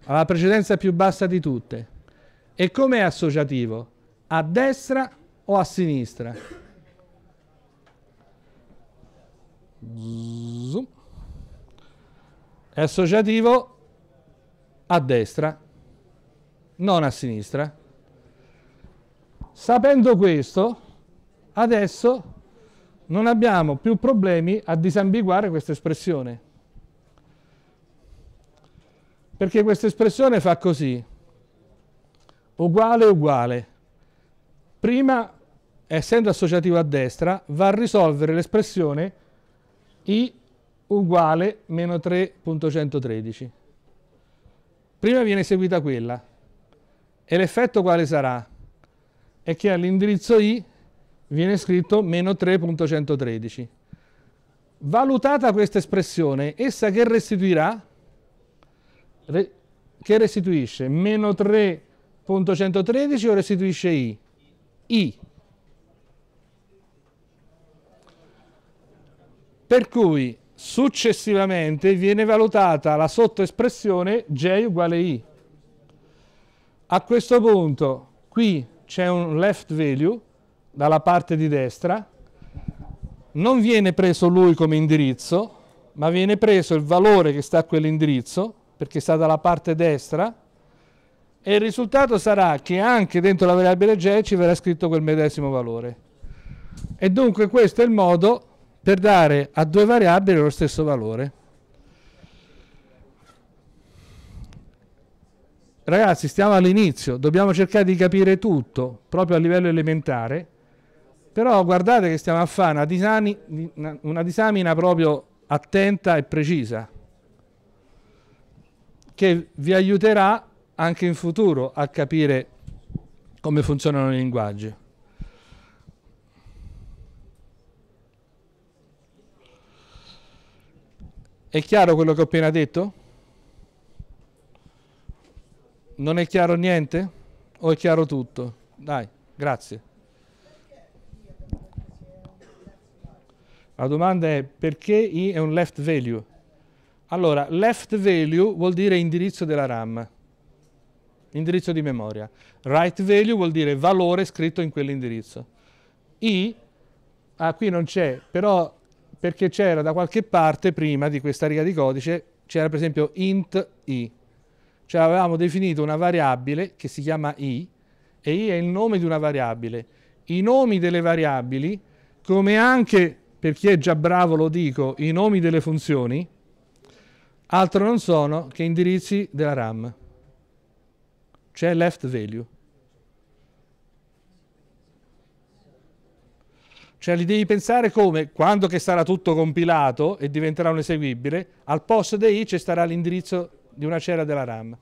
ha la precedenza più bassa di tutte. E come è associativo? A destra o a sinistra? Zoom. È associativo a destra, non a sinistra. Sapendo questo, adesso non abbiamo più problemi a disambiguare questa espressione. Perché questa espressione fa così, uguale uguale. Prima, essendo associativo a destra, va a risolvere l'espressione i uguale meno 3.113. Prima viene eseguita quella. E l'effetto quale sarà? È che all'indirizzo i viene scritto meno 3.113. Valutata questa espressione, essa che restituirà? Re, che restituisce? Meno 3.113 o restituisce i? I. Per cui successivamente viene valutata la sottoespressione J uguale I. A questo punto qui c'è un left value dalla parte di destra, non viene preso lui come indirizzo, ma viene preso il valore che sta a quell'indirizzo perché sta dalla parte destra, e il risultato sarà che anche dentro la variabile j ci verrà scritto quel medesimo valore. E dunque questo è il modo per dare a due variabili lo stesso valore. Ragazzi, stiamo all'inizio, dobbiamo cercare di capire tutto, proprio a livello elementare, però guardate che stiamo a fare una disamina proprio attenta e precisa che vi aiuterà anche in futuro a capire come funzionano i linguaggi. È chiaro quello che ho appena detto? Non è chiaro niente? O è chiaro tutto? Dai, grazie. La domanda è perché I è un left value? Allora, left value vuol dire indirizzo della RAM, indirizzo di memoria. Right value vuol dire valore scritto in quell'indirizzo. I, ah qui non c'è, però perché c'era da qualche parte prima di questa riga di codice, c'era per esempio int i. Cioè avevamo definito una variabile che si chiama i, e i è il nome di una variabile. I nomi delle variabili, come anche, per chi è già bravo lo dico, i nomi delle funzioni, altro non sono che indirizzi della RAM, cioè left value. Cioè li devi pensare come, quando che sarà tutto compilato e diventerà un eseguibile, al posto di i ci starà l'indirizzo di una cera della RAM.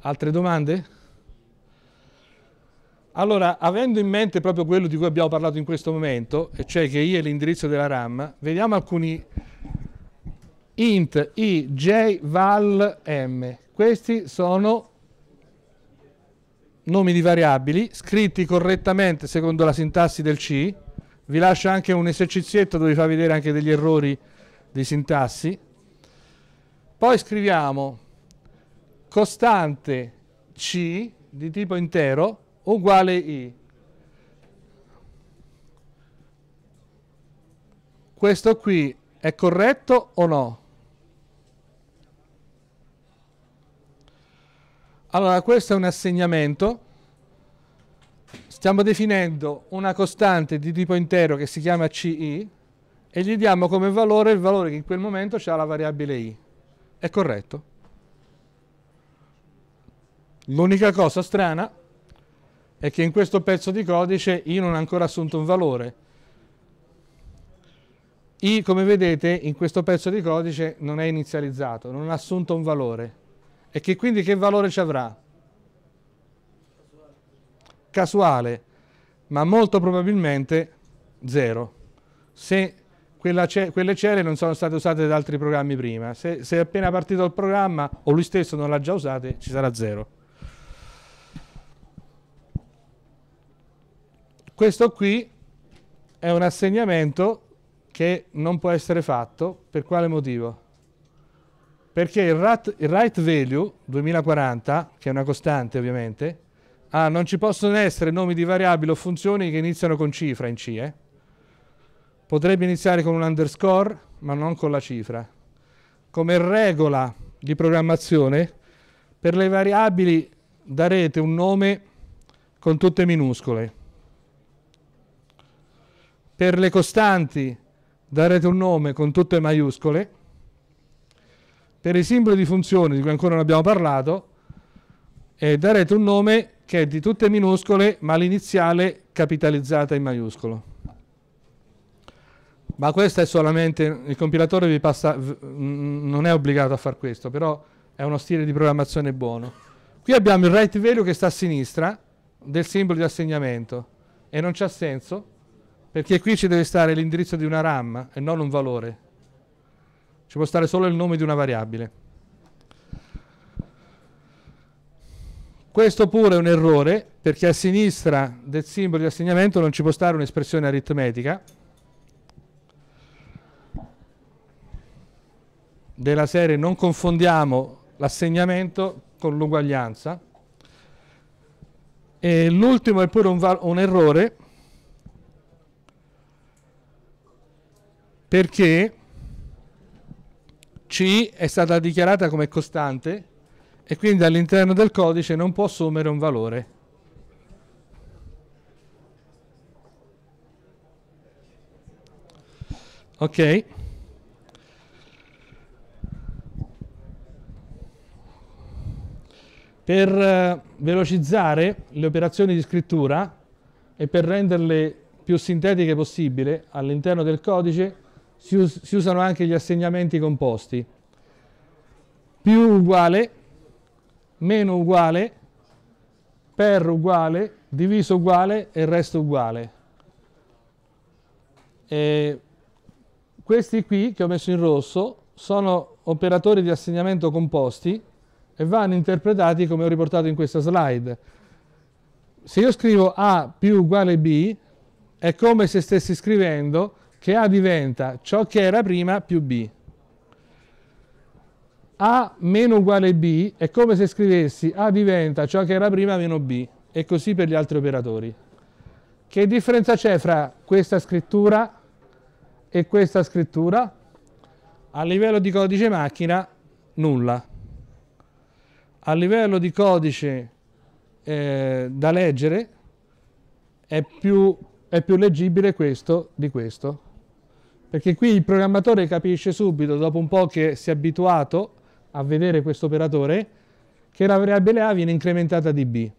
Altre domande? Allora, avendo in mente proprio quello di cui abbiamo parlato in questo momento, e cioè che I è l'indirizzo della RAM, vediamo alcuni int i j val m. Questi sono nomi di variabili scritti correttamente secondo la sintassi del C. Vi lascio anche un esercizietto dove vi fa vedere anche degli errori di sintassi. Poi scriviamo costante C di tipo intero uguale I. Questo qui è corretto o no? Allora, questo è un assegnamento. Stiamo definendo una costante di tipo intero che si chiama CI e gli diamo come valore il valore che in quel momento ha la variabile I. È corretto. L'unica cosa strana è che in questo pezzo di codice i non ha ancora assunto un valore. I, come vedete, in questo pezzo di codice non è inizializzato, non ha assunto un valore. E che quindi che valore ci avrà? Casuale, ma molto probabilmente zero. Se quelle celle non sono state usate da altri programmi prima, se, se è appena partito il programma o lui stesso non l'ha già usate, ci sarà zero. Questo qui è un assegnamento che non può essere fatto, per quale motivo? Perché il, rat, il right value 2040, che è una costante ovviamente, ah, non ci possono essere nomi di variabili o funzioni che iniziano con cifra in C, eh? Potrebbe iniziare con un underscore, ma non con la cifra. Come regola di programmazione, per le variabili darete un nome con tutte minuscole per le costanti darete un nome con tutte maiuscole. Per i simboli di funzione, di cui ancora non abbiamo parlato, eh, darete un nome che è di tutte minuscole, ma l'iniziale capitalizzata in maiuscolo. Ma questo è solamente, il compilatore vi passa, non è obbligato a fare questo, però è uno stile di programmazione buono. Qui abbiamo il write value che sta a sinistra del simbolo di assegnamento e non c'ha senso perché qui ci deve stare l'indirizzo di una RAM e non un valore. Ci può stare solo il nome di una variabile. Questo pure è un errore, perché a sinistra del simbolo di assegnamento non ci può stare un'espressione aritmetica della serie non confondiamo l'assegnamento con l'uguaglianza. E l'ultimo è pure un, un errore perché C è stata dichiarata come costante e quindi all'interno del codice non può assumere un valore. Ok? Per eh, velocizzare le operazioni di scrittura e per renderle più sintetiche possibile all'interno del codice si, us si usano anche gli assegnamenti composti. Più uguale, meno uguale, per uguale, diviso uguale e il resto uguale. E questi qui che ho messo in rosso sono operatori di assegnamento composti e vanno interpretati come ho riportato in questa slide. Se io scrivo A più uguale B, è come se stessi scrivendo che A diventa ciò che era prima più B. A meno uguale B è come se scrivessi A diventa ciò che era prima meno B e così per gli altri operatori. Che differenza c'è fra questa scrittura e questa scrittura? A livello di codice macchina nulla. A livello di codice eh, da leggere è più, è più leggibile questo di questo. Perché qui il programmatore capisce subito, dopo un po' che si è abituato a vedere questo operatore, che la variabile A viene incrementata di B.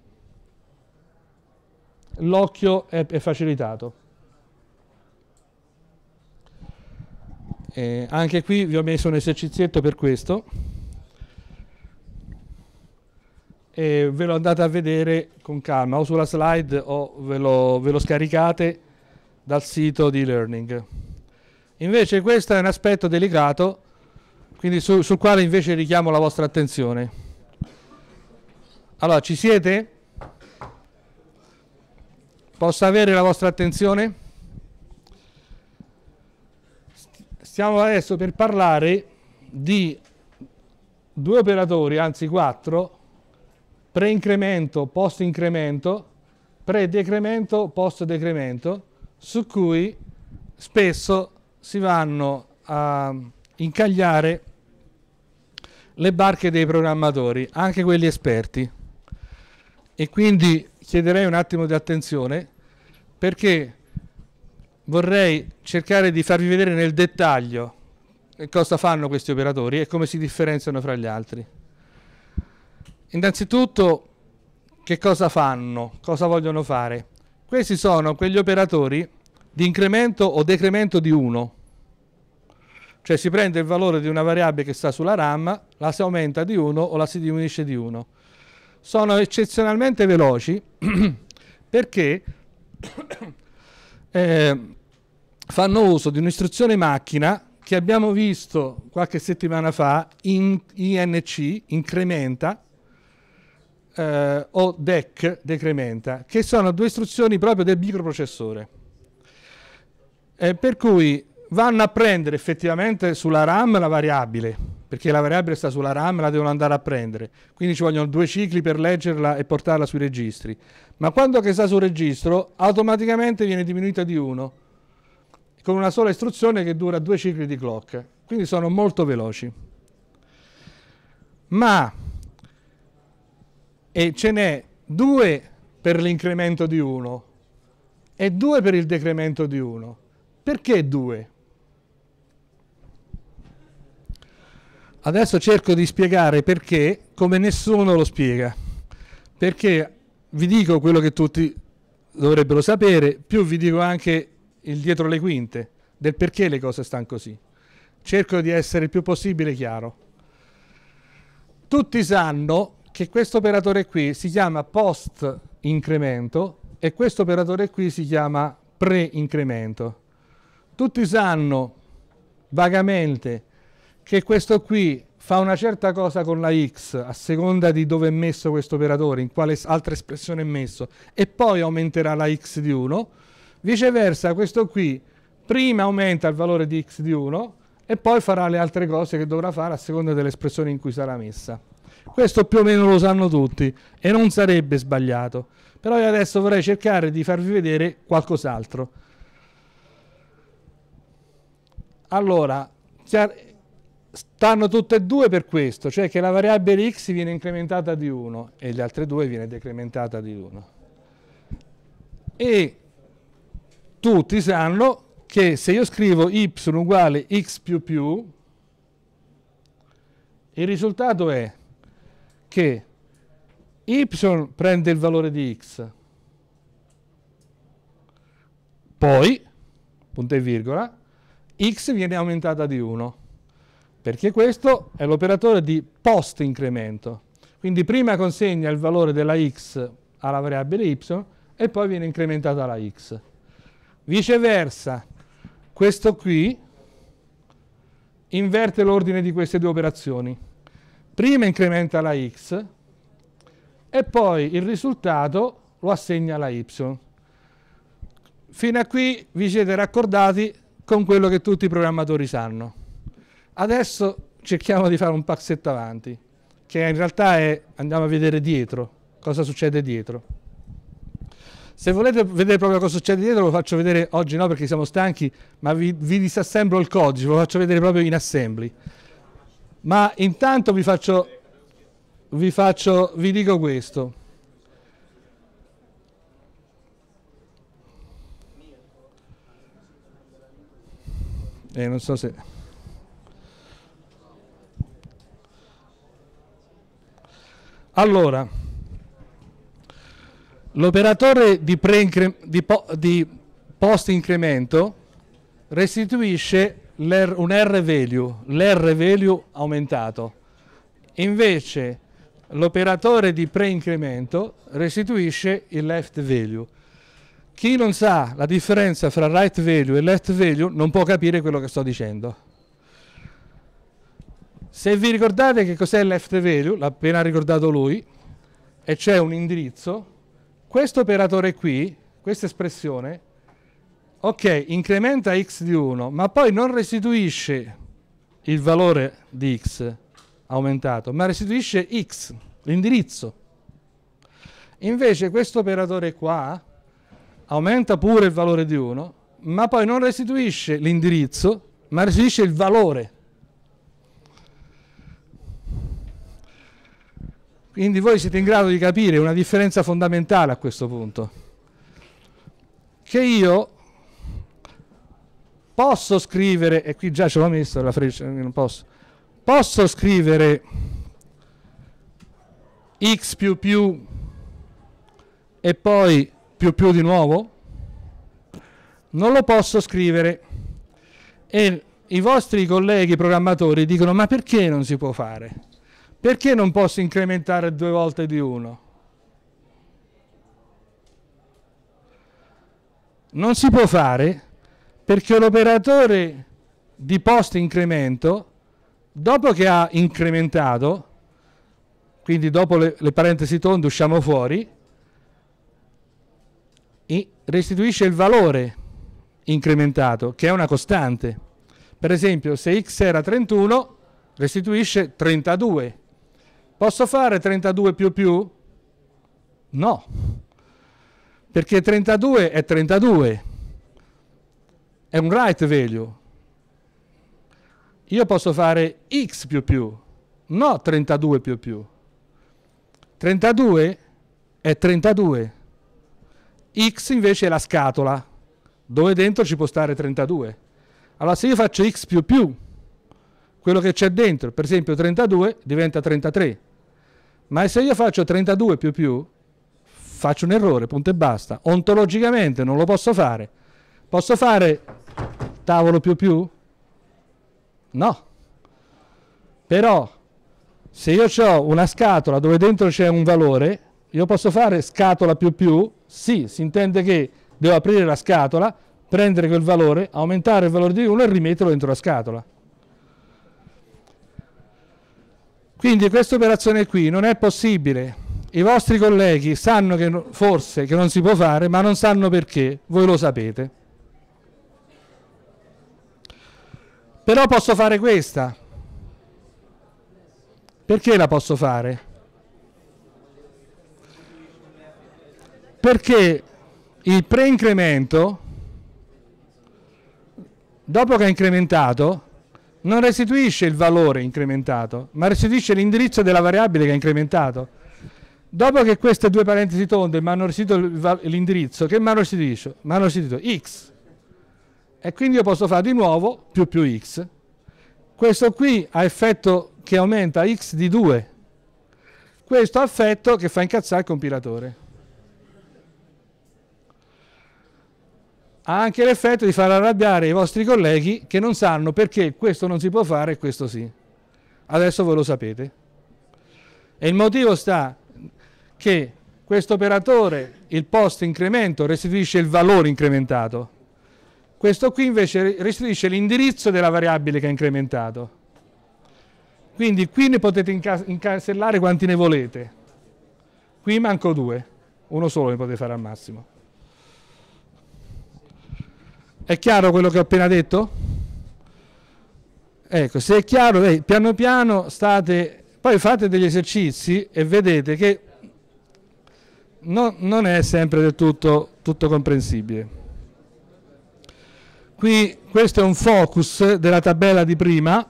L'occhio è, è facilitato. Eh, anche qui vi ho messo un esercizietto per questo e ve lo andate a vedere con calma o sulla slide o ve lo, ve lo scaricate dal sito di learning. Invece questo è un aspetto delicato, quindi su, sul quale invece richiamo la vostra attenzione. Allora, ci siete? Posso avere la vostra attenzione? Stiamo adesso per parlare di due operatori, anzi quattro, pre-incremento, post-incremento, pre-decremento, post-decremento, su cui spesso si vanno a incagliare le barche dei programmatori, anche quelli esperti. E quindi chiederei un attimo di attenzione perché vorrei cercare di farvi vedere nel dettaglio cosa fanno questi operatori e come si differenziano fra gli altri. Innanzitutto che cosa fanno, cosa vogliono fare. Questi sono quegli operatori di incremento o decremento di 1. Cioè si prende il valore di una variabile che sta sulla RAM, la si aumenta di 1 o la si diminuisce di 1. Sono eccezionalmente veloci perché eh, fanno uso di un'istruzione macchina che abbiamo visto qualche settimana fa in INC, incrementa, eh, o DEC, decrementa, che sono due istruzioni proprio del microprocessore. Eh, per cui vanno a prendere effettivamente sulla RAM la variabile, perché la variabile sta sulla RAM, la devono andare a prendere. Quindi ci vogliono due cicli per leggerla e portarla sui registri. Ma quando che sta sul registro, automaticamente viene diminuita di uno con una sola istruzione che dura due cicli di clock. Quindi sono molto veloci. Ma e ce n'è due per l'incremento di 1 e due per il decremento di 1. Perché due? Adesso cerco di spiegare perché come nessuno lo spiega. Perché vi dico quello che tutti dovrebbero sapere, più vi dico anche il dietro le quinte del perché le cose stanno così. Cerco di essere il più possibile chiaro. Tutti sanno che questo operatore qui si chiama post incremento e questo operatore qui si chiama pre incremento. Tutti sanno vagamente che questo qui fa una certa cosa con la x a seconda di dove è messo questo operatore, in quale altra espressione è messo, e poi aumenterà la x di 1. Viceversa, questo qui prima aumenta il valore di x di 1 e poi farà le altre cose che dovrà fare a seconda dell'espressione in cui sarà messa. Questo più o meno lo sanno tutti e non sarebbe sbagliato. Però io adesso vorrei cercare di farvi vedere qualcos'altro. Allora, stanno tutte e due per questo, cioè che la variabile x viene incrementata di 1 e le altre due viene decrementata di 1. E tutti sanno che se io scrivo y uguale x più più, il risultato è che y prende il valore di x, poi, punto e virgola, x viene aumentata di 1, perché questo è l'operatore di post-incremento. Quindi prima consegna il valore della x alla variabile y e poi viene incrementata la x. Viceversa, questo qui inverte l'ordine di queste due operazioni. Prima incrementa la x e poi il risultato lo assegna alla y. Fino a qui vi siete raccordati con quello che tutti i programmatori sanno. Adesso cerchiamo di fare un passetto avanti, che in realtà è andiamo a vedere dietro, cosa succede dietro. Se volete vedere proprio cosa succede dietro, lo faccio vedere oggi no perché siamo stanchi, ma vi, vi disassemblo il codice, lo faccio vedere proprio in assembly. Ma intanto vi faccio, vi, faccio, vi dico questo. Eh, non so se... Allora, l'operatore di, di, po di post-incremento restituisce un R value, l'R value aumentato. Invece l'operatore di pre-incremento restituisce il left value. Chi non sa la differenza fra right value e left value non può capire quello che sto dicendo. Se vi ricordate che cos'è left value, l'ha appena ricordato lui, e c'è un indirizzo, questo operatore qui, questa espressione, ok, incrementa x di 1, ma poi non restituisce il valore di x aumentato, ma restituisce x, l'indirizzo. Invece questo operatore qua, aumenta pure il valore di 1, ma poi non restituisce l'indirizzo, ma restituisce il valore. Quindi voi siete in grado di capire una differenza fondamentale a questo punto, che io posso scrivere, e qui già ce l'ho messo la freccia, non posso, posso scrivere x più più e poi più più di nuovo? Non lo posso scrivere. E i vostri colleghi programmatori dicono ma perché non si può fare? Perché non posso incrementare due volte di uno? Non si può fare perché l'operatore di post incremento, dopo che ha incrementato, quindi dopo le, le parentesi tonde usciamo fuori, restituisce il valore incrementato, che è una costante. Per esempio, se x era 31, restituisce 32. Posso fare 32 più più? No, perché 32 è 32, è un right value. Io posso fare x più più, no 32 più più. 32 è 32 x invece è la scatola, dove dentro ci può stare 32. Allora se io faccio x più più, quello che c'è dentro, per esempio 32, diventa 33. Ma se io faccio 32 più più, faccio un errore, punto e basta. Ontologicamente non lo posso fare. Posso fare tavolo più più? No. Però se io ho una scatola dove dentro c'è un valore, io posso fare scatola più più sì, si intende che devo aprire la scatola, prendere quel valore, aumentare il valore di 1 e rimetterlo dentro la scatola. Quindi questa operazione qui non è possibile. I vostri colleghi sanno che forse che non si può fare, ma non sanno perché, voi lo sapete. Però posso fare questa. Perché la posso fare? perché il preincremento, dopo che ha incrementato, non restituisce il valore incrementato, ma restituisce l'indirizzo della variabile che ha incrementato. Dopo che queste due parentesi tonde mi hanno restituito l'indirizzo, che mi hanno restituito? Mi hanno restituito x. E quindi io posso fare di nuovo più più x. Questo qui ha effetto che aumenta x di 2. Questo ha effetto che fa incazzare il compilatore. ha anche l'effetto di far arrabbiare i vostri colleghi che non sanno perché questo non si può fare e questo sì. Adesso voi lo sapete. E il motivo sta che questo operatore, il post incremento, restituisce il valore incrementato. Questo qui invece restituisce l'indirizzo della variabile che ha incrementato. Quindi qui ne potete incancellare quanti ne volete. Qui manco due, uno solo ne potete fare al massimo. È chiaro quello che ho appena detto? Ecco, se è chiaro, dai, piano piano state, poi fate degli esercizi e vedete che no, non è sempre del tutto, tutto comprensibile. Qui questo è un focus della tabella di prima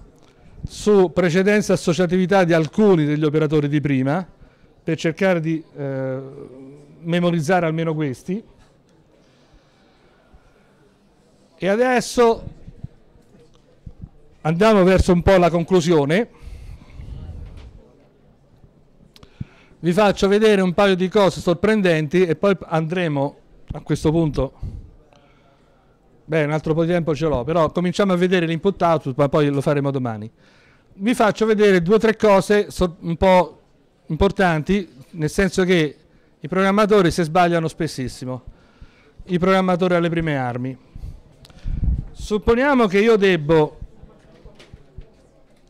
su precedenza e associatività di alcuni degli operatori di prima per cercare di eh, memorizzare almeno questi. E adesso andiamo verso un po' la conclusione. Vi faccio vedere un paio di cose sorprendenti e poi andremo a questo punto. Beh, un altro po' di tempo ce l'ho, però cominciamo a vedere l'input output, ma poi lo faremo domani. Vi faccio vedere due o tre cose un po' importanti, nel senso che i programmatori si sbagliano spessissimo. I programmatori alle prime armi. Supponiamo che io debbo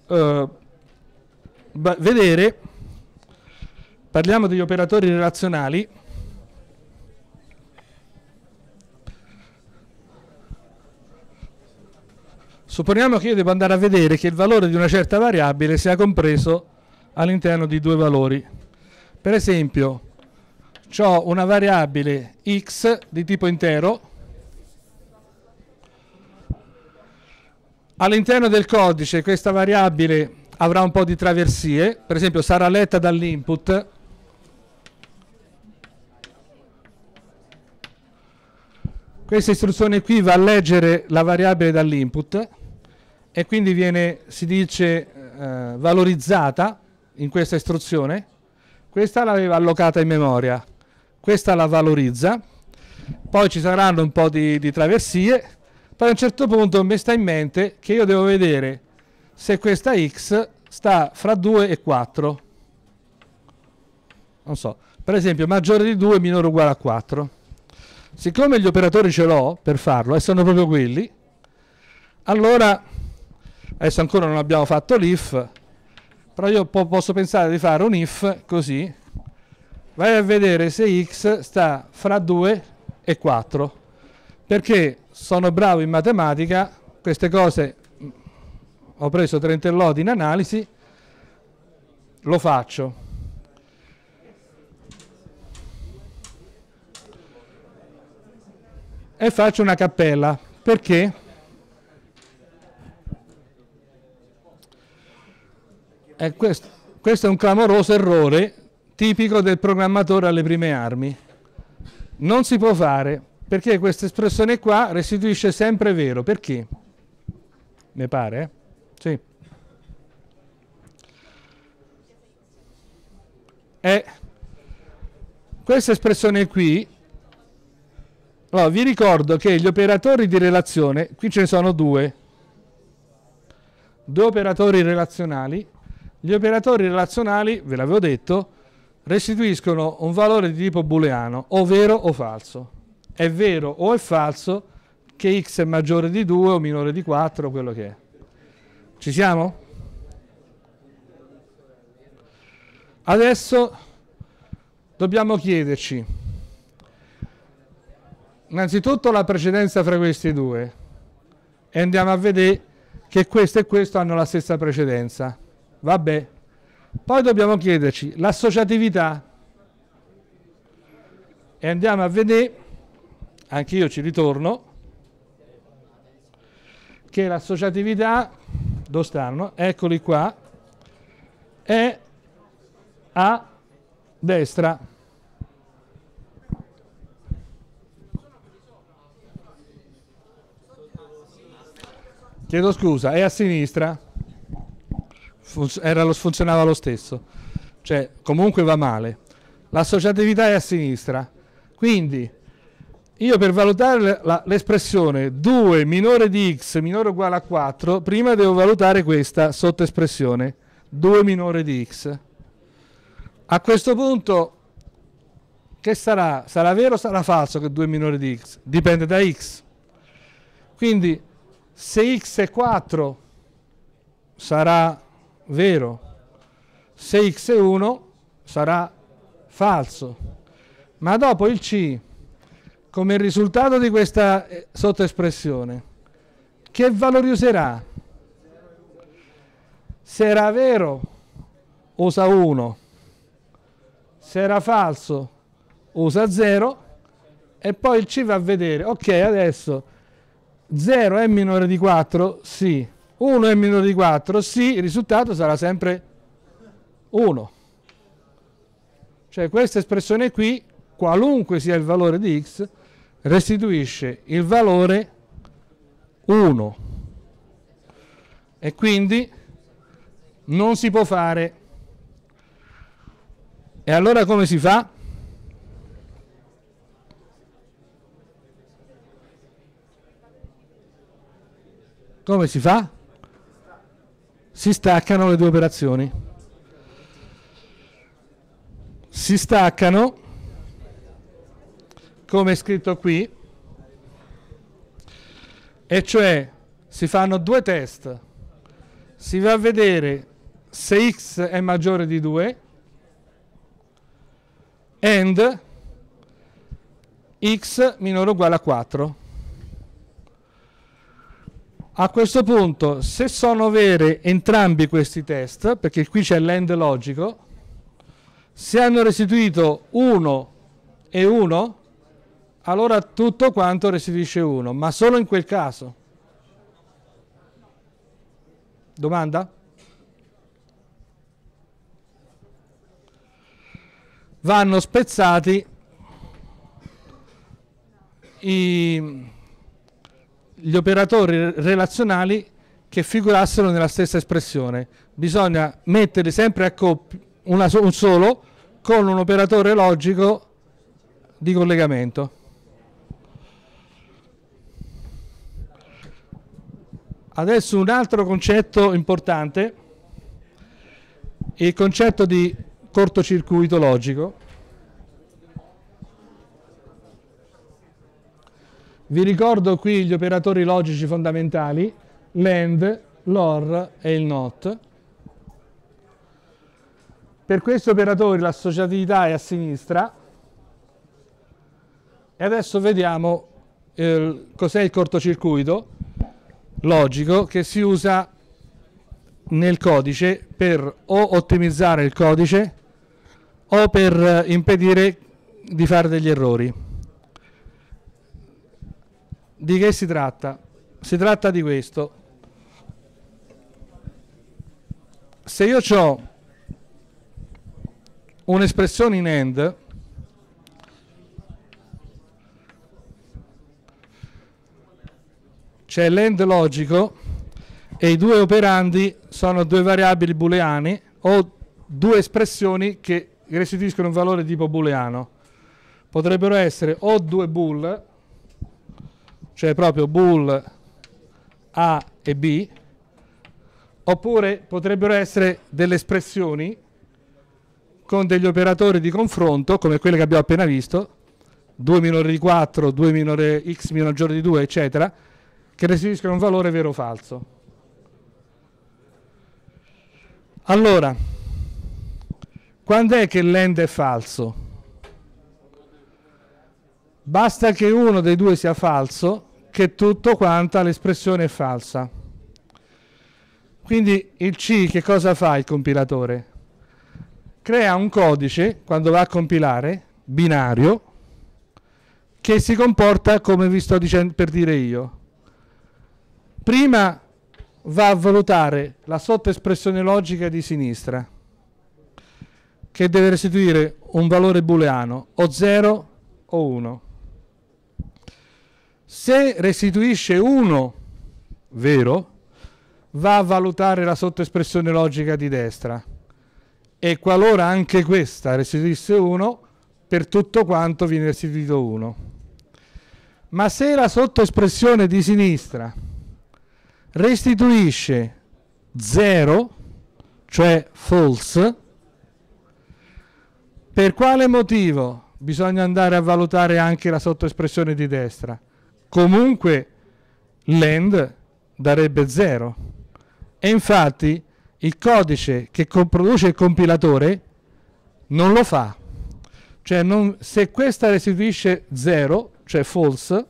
uh, vedere, parliamo degli operatori relazionali, Supponiamo che io debba andare a vedere che il valore di una certa variabile sia compreso all'interno di due valori. Per esempio, ho una variabile x di tipo intero All'interno del codice questa variabile avrà un po' di traversie, per esempio sarà letta dall'input questa istruzione qui va a leggere la variabile dall'input e quindi viene, si dice, eh, valorizzata in questa istruzione. Questa l'aveva allocata in memoria, questa la valorizza, poi ci saranno un po' di, di traversie poi a un certo punto mi sta in mente che io devo vedere se questa x sta fra 2 e 4. Non so, per esempio maggiore di 2 minore o uguale a 4. Siccome gli operatori ce l'ho per farlo, e sono proprio quelli, allora, adesso ancora non abbiamo fatto l'if, però io po posso pensare di fare un if così, vai a vedere se x sta fra 2 e 4 perché sono bravo in matematica, queste cose ho preso 30 lodi in analisi, lo faccio. E faccio una cappella, perché? Eh, questo, questo è un clamoroso errore tipico del programmatore alle prime armi. Non si può fare perché questa espressione qua restituisce sempre vero. Perché? Mi pare, eh? Sì. E questa espressione qui, allora, oh, vi ricordo che gli operatori di relazione, qui ce ne sono due, due operatori relazionali, gli operatori relazionali, ve l'avevo detto, restituiscono un valore di tipo booleano, o vero o falso è vero o è falso che x è maggiore di 2 o minore di 4, o quello che è. Ci siamo? Adesso dobbiamo chiederci innanzitutto la precedenza fra questi due e andiamo a vedere che questo e questo hanno la stessa precedenza. Vabbè. Poi dobbiamo chiederci l'associatività e andiamo a vedere anch'io ci ritorno, che l'associatività, dove stanno? Eccoli qua, è a destra. Chiedo scusa, è a sinistra. Funz lo, funzionava lo stesso. Cioè, comunque va male. L'associatività è a sinistra. Quindi, io per valutare l'espressione 2 minore di x minore uguale a 4, prima devo valutare questa sottoespressione 2 minore di x. A questo punto, che sarà? Sarà vero o sarà falso che 2 minore di x? Dipende da x. Quindi, se x è 4, sarà vero. Se x è 1, sarà falso. Ma dopo il c come risultato di questa eh, sottoespressione che valori userà? Se era vero, usa 1. Se era falso, usa 0. E poi il C va a vedere, ok, adesso 0 è minore di 4? Sì. 1 è minore di 4? Sì, il risultato sarà sempre 1. Cioè questa espressione qui, qualunque sia il valore di x, restituisce il valore 1 e quindi non si può fare. E allora come si fa? Come si fa? Si staccano le due operazioni. Si staccano come è scritto qui, e cioè si fanno due test, si va a vedere se x è maggiore di 2 and x minore o uguale a 4. A questo punto, se sono vere entrambi questi test, perché qui c'è l'end logico, se hanno restituito 1 e 1, allora tutto quanto restituisce 1, ma solo in quel caso. Domanda? Vanno spezzati i, gli operatori relazionali che figurassero nella stessa espressione. Bisogna metterli sempre a coppia, un solo, con un operatore logico di collegamento. Adesso un altro concetto importante, il concetto di cortocircuito logico. Vi ricordo qui gli operatori logici fondamentali, l'AND, l'OR e il NOT. Per questi operatori l'associatività è a sinistra e adesso vediamo eh, cos'è il cortocircuito logico che si usa nel codice per o ottimizzare il codice o per eh, impedire di fare degli errori. Di che si tratta? Si tratta di questo. Se io ho un'espressione in end c'è l'end logico e i due operandi sono due variabili booleane o due espressioni che restituiscono un valore tipo booleano. Potrebbero essere o due bool, cioè proprio bool A e B, oppure potrebbero essere delle espressioni con degli operatori di confronto, come quelle che abbiamo appena visto, 2 minore di 4, 2 minore x maggiore di 2, eccetera, che restituiscono un valore vero o falso. Allora, quando è che l'end è falso? Basta che uno dei due sia falso, che tutto quanto l'espressione è falsa. Quindi il C che cosa fa il compilatore? Crea un codice, quando va a compilare, binario, che si comporta come vi sto dicendo per dire io prima va a valutare la sottoespressione logica di sinistra che deve restituire un valore booleano o 0 o 1. Se restituisce 1 vero, va a valutare la sottoespressione logica di destra e qualora anche questa restituisse 1, per tutto quanto viene restituito 1. Ma se la sottoespressione di sinistra restituisce 0, cioè false, per quale motivo bisogna andare a valutare anche la sottoespressione di destra? Comunque l'end darebbe 0 e infatti il codice che produce il compilatore non lo fa. Cioè non, se questa restituisce 0, cioè false,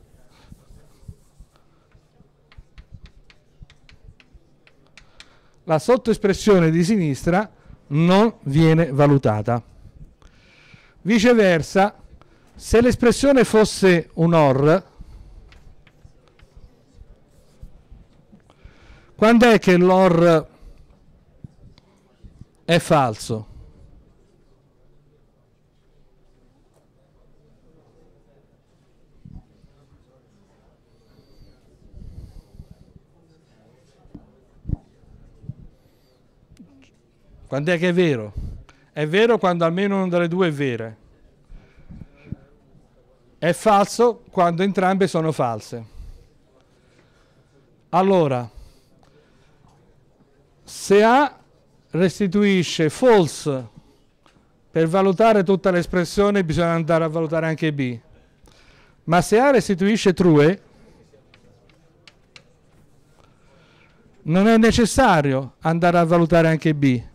la sottoespressione di sinistra non viene valutata. Viceversa, se l'espressione fosse un OR, quando è che l'OR è falso? Quando è che è vero? È vero quando almeno una delle due è vera. È falso quando entrambe sono false. Allora, se A restituisce false, per valutare tutta l'espressione bisogna andare a valutare anche B. Ma se A restituisce true, non è necessario andare a valutare anche B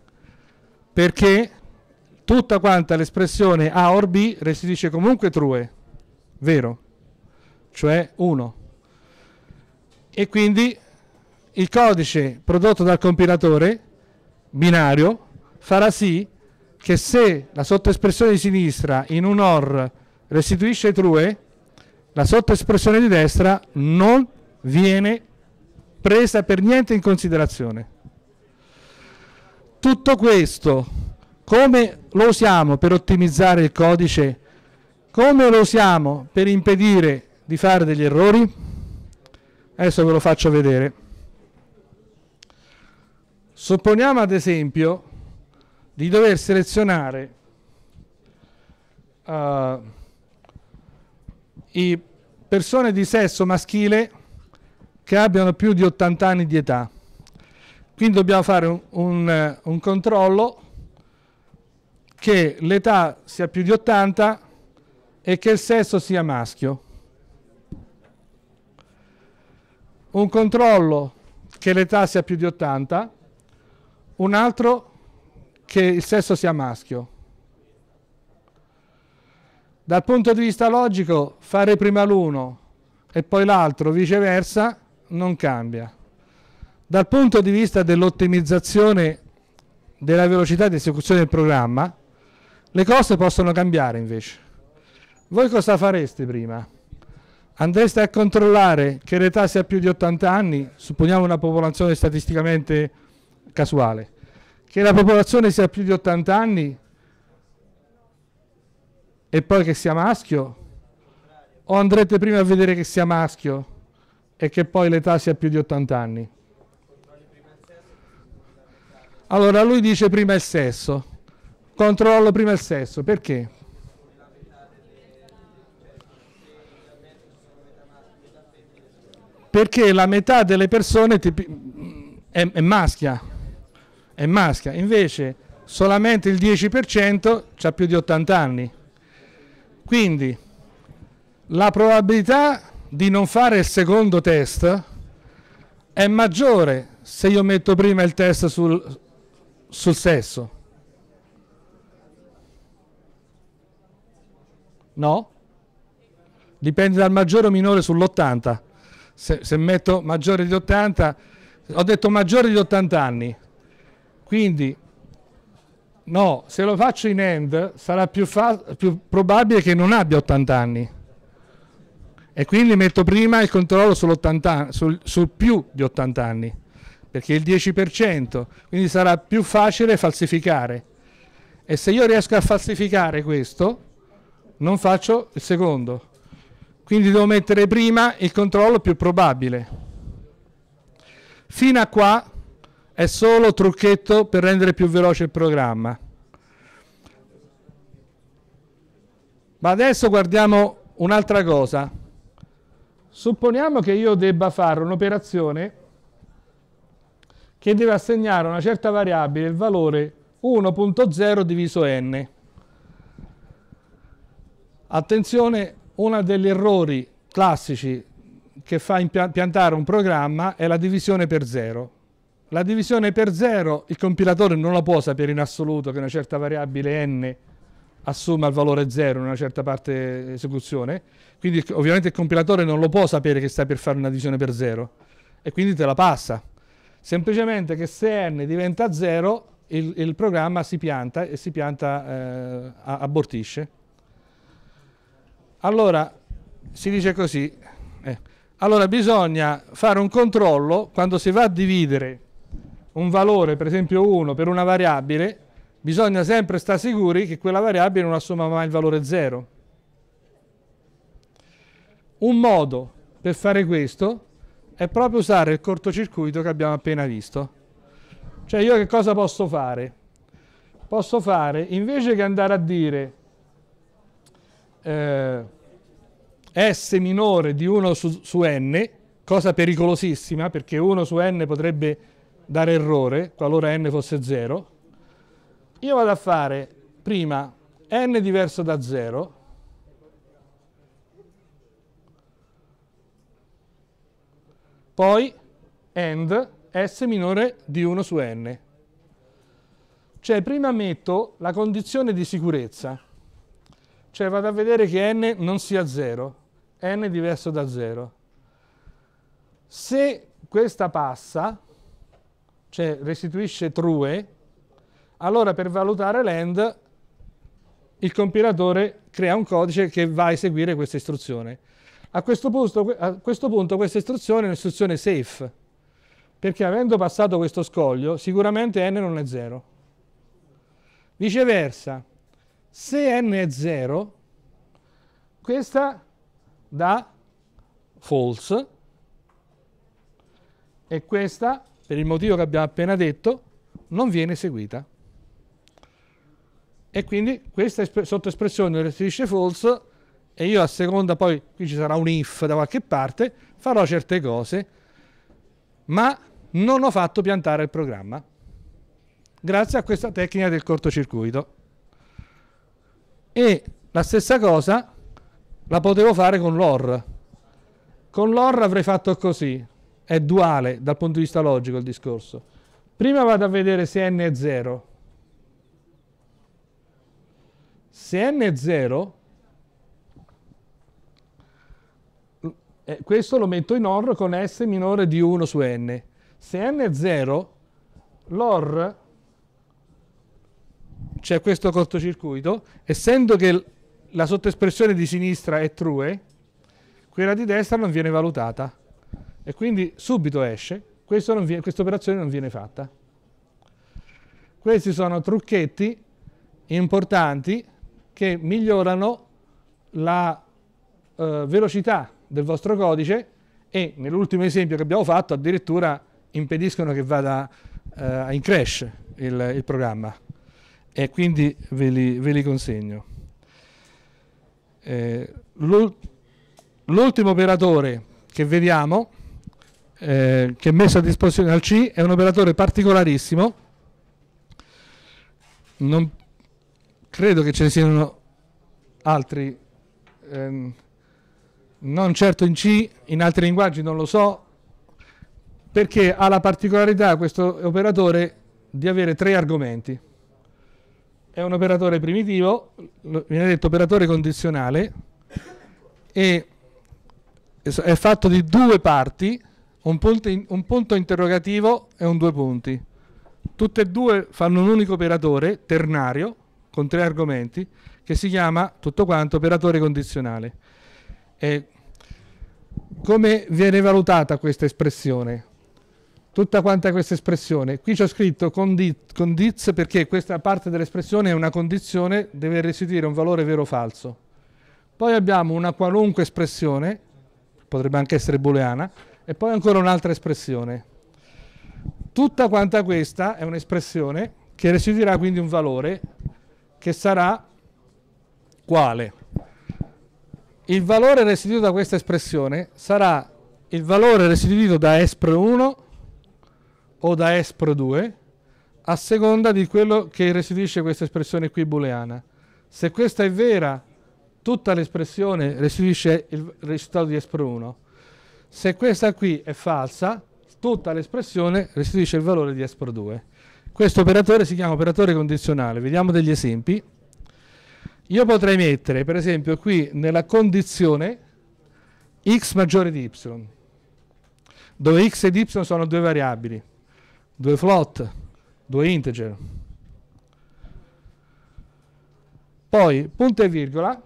perché tutta quanta l'espressione A or B restituisce comunque true, vero, cioè 1. E quindi il codice prodotto dal compilatore binario farà sì che se la sottoespressione di sinistra in un OR restituisce true, la sottoespressione di destra non viene presa per niente in considerazione. Tutto questo, come lo usiamo per ottimizzare il codice? Come lo usiamo per impedire di fare degli errori? Adesso ve lo faccio vedere. Supponiamo ad esempio di dover selezionare uh, persone di sesso maschile che abbiano più di 80 anni di età. Quindi dobbiamo fare un, un, eh, un controllo che l'età sia più di 80 e che il sesso sia maschio. Un controllo che l'età sia più di 80, un altro che il sesso sia maschio. Dal punto di vista logico, fare prima l'uno e poi l'altro, viceversa, non cambia. Dal punto di vista dell'ottimizzazione della velocità di esecuzione del programma, le cose possono cambiare invece. Voi cosa fareste prima? Andreste a controllare che l'età sia più di 80 anni, supponiamo una popolazione statisticamente casuale, che la popolazione sia più di 80 anni e poi che sia maschio? O andrete prima a vedere che sia maschio e che poi l'età sia più di 80 anni? Allora lui dice prima il sesso, controllo prima il sesso, perché? Perché la metà delle persone è, è, maschia, è maschia, invece solamente il 10% ha più di 80 anni. Quindi la probabilità di non fare il secondo test è maggiore se io metto prima il test sul, sul sesso? No? Dipende dal maggiore o minore sull'80. Se, se, metto maggiore di 80, ho detto maggiore di 80 anni. Quindi, no, se lo faccio in end sarà più, più probabile che non abbia 80 anni. E quindi metto prima il controllo sul, sul, sul più di 80 anni perché è il 10%, quindi sarà più facile falsificare. E se io riesco a falsificare questo, non faccio il secondo. Quindi devo mettere prima il controllo più probabile. Fino a qua è solo trucchetto per rendere più veloce il programma. Ma adesso guardiamo un'altra cosa. Supponiamo che io debba fare un'operazione che deve assegnare a una certa variabile il valore 1.0 diviso n. Attenzione, uno degli errori classici che fa impiantare un programma è la divisione per 0. La divisione per 0 il compilatore non la può sapere in assoluto che una certa variabile n assuma il valore 0 in una certa parte di eh, esecuzione, quindi ovviamente il compilatore non lo può sapere che sta per fare una divisione per 0 e quindi te la passa semplicemente che se n diventa 0 il, il, programma si pianta e si pianta, eh, abortisce. Allora, si dice così, eh. allora bisogna fare un controllo quando si va a dividere un valore, per esempio 1, per una variabile, bisogna sempre stare sicuri che quella variabile non assuma mai il valore 0. Un modo per fare questo è proprio usare il cortocircuito che abbiamo appena visto. Cioè io che cosa posso fare? Posso fare, invece che andare a dire eh, S minore di 1 su, su n, cosa pericolosissima perché 1 su n potrebbe dare errore qualora n fosse 0, io vado a fare prima n diverso da 0 poi AND S minore di 1 su N. Cioè prima metto la condizione di sicurezza, cioè vado a vedere che N non sia 0, N è diverso da 0. Se questa passa, cioè restituisce true, allora per valutare l'end il compilatore crea un codice che va a eseguire questa istruzione. A questo, punto, a questo punto questa istruzione è un'istruzione safe, perché avendo passato questo scoglio, sicuramente n non è 0. Viceversa, se n è 0, questa dà false e questa, per il motivo che abbiamo appena detto, non viene eseguita. E quindi questa sottoespressione restituisce false e io a seconda poi qui ci sarà un if da qualche parte, farò certe cose, ma non ho fatto piantare il programma grazie a questa tecnica del cortocircuito. E la stessa cosa la potevo fare con l'OR. Con l'OR avrei fatto così, è duale dal punto di vista logico il discorso. Prima vado a vedere se n è 0. Se n è 0 eh, questo lo metto in OR con S minore di 1 su N. Se N è 0, l'OR, c'è questo cortocircuito, essendo che la sottoespressione di sinistra è true, quella di destra non viene valutata e quindi subito esce, questa operazione non viene fatta. Questi sono trucchetti importanti che migliorano la eh, velocità del vostro codice e nell'ultimo esempio che abbiamo fatto addirittura impediscono che vada eh, in crash il, il, programma e quindi ve li, ve li consegno. Eh, l'ultimo operatore che vediamo eh, che è messo a disposizione al C è un operatore particolarissimo non credo che ce ne siano altri ehm, non certo in C, in altri linguaggi non lo so, perché ha la particolarità questo operatore di avere tre argomenti. È un operatore primitivo, viene detto operatore condizionale, e è fatto di due parti, un punto, in, un punto interrogativo e un due punti. Tutte e due fanno un unico operatore, ternario, con tre argomenti, che si chiama tutto quanto operatore condizionale. E come viene valutata questa espressione? Tutta quanta questa espressione. Qui c'è scritto condiz perché questa parte dell'espressione è una condizione, deve restituire un valore vero o falso. Poi abbiamo una qualunque espressione, potrebbe anche essere booleana, e poi ancora un'altra espressione. Tutta quanta questa è un'espressione che restituirà quindi un valore che sarà quale? Il valore restituito da questa espressione sarà il valore restituito da espr1 o da espr2 a seconda di quello che restituisce questa espressione qui booleana. Se questa è vera, tutta l'espressione restituisce il risultato di espr1. Se questa qui è falsa, tutta l'espressione restituisce il valore di espr2. Questo operatore si chiama operatore condizionale. Vediamo degli esempi io potrei mettere per esempio qui nella condizione x maggiore di y dove x ed y sono due variabili due float due integer poi punto e virgola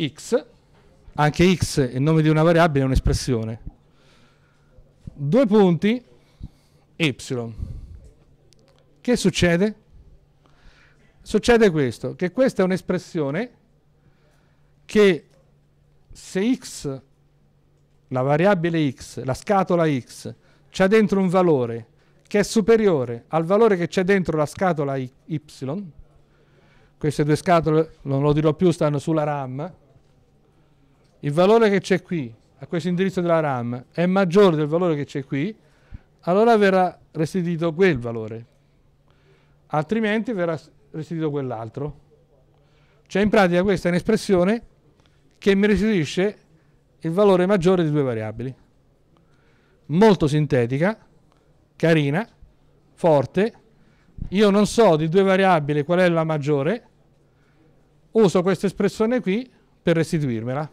x anche x è il nome di una variabile è un'espressione due punti y che succede? Succede questo, che questa è un'espressione che se x, la variabile x, la scatola x, c'è dentro un valore che è superiore al valore che c'è dentro la scatola y, queste due scatole, non lo dirò più, stanno sulla RAM, il valore che c'è qui, a questo indirizzo della RAM, è maggiore del valore che c'è qui, allora verrà restituito quel valore. Altrimenti verrà restituito quell'altro. Cioè in pratica questa è un'espressione che mi restituisce il valore maggiore di due variabili. Molto sintetica, carina, forte. Io non so di due variabili qual è la maggiore, uso questa espressione qui per restituirmela.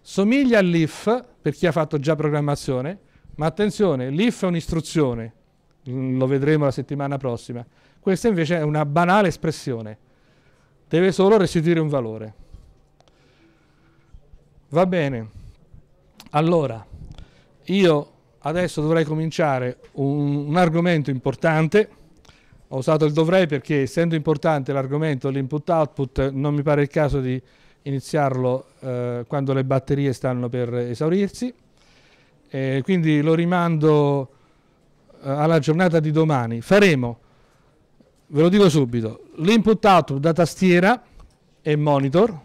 Somiglia all'if per chi ha fatto già programmazione, ma attenzione, l'if è un'istruzione, lo vedremo la settimana prossima. Questa invece è una banale espressione, deve solo restituire un valore. Va bene, allora io adesso dovrei cominciare un, un argomento importante, ho usato il dovrei perché essendo importante l'argomento, l'input-output, non mi pare il caso di iniziarlo eh, quando le batterie stanno per esaurirsi. Eh, quindi lo rimando eh, alla giornata di domani. Faremo ve lo dico subito, l'input output da tastiera e monitor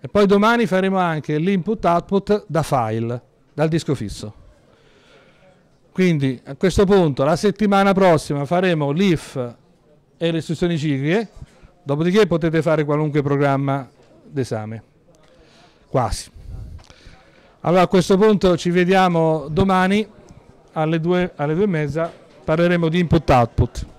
e poi domani faremo anche l'input output da file, dal disco fisso. Quindi a questo punto la settimana prossima faremo l'if e le istruzioni cicliche, dopodiché potete fare qualunque programma d'esame, quasi. Allora a questo punto ci vediamo domani alle due, alle due e mezza, parleremo di input-output.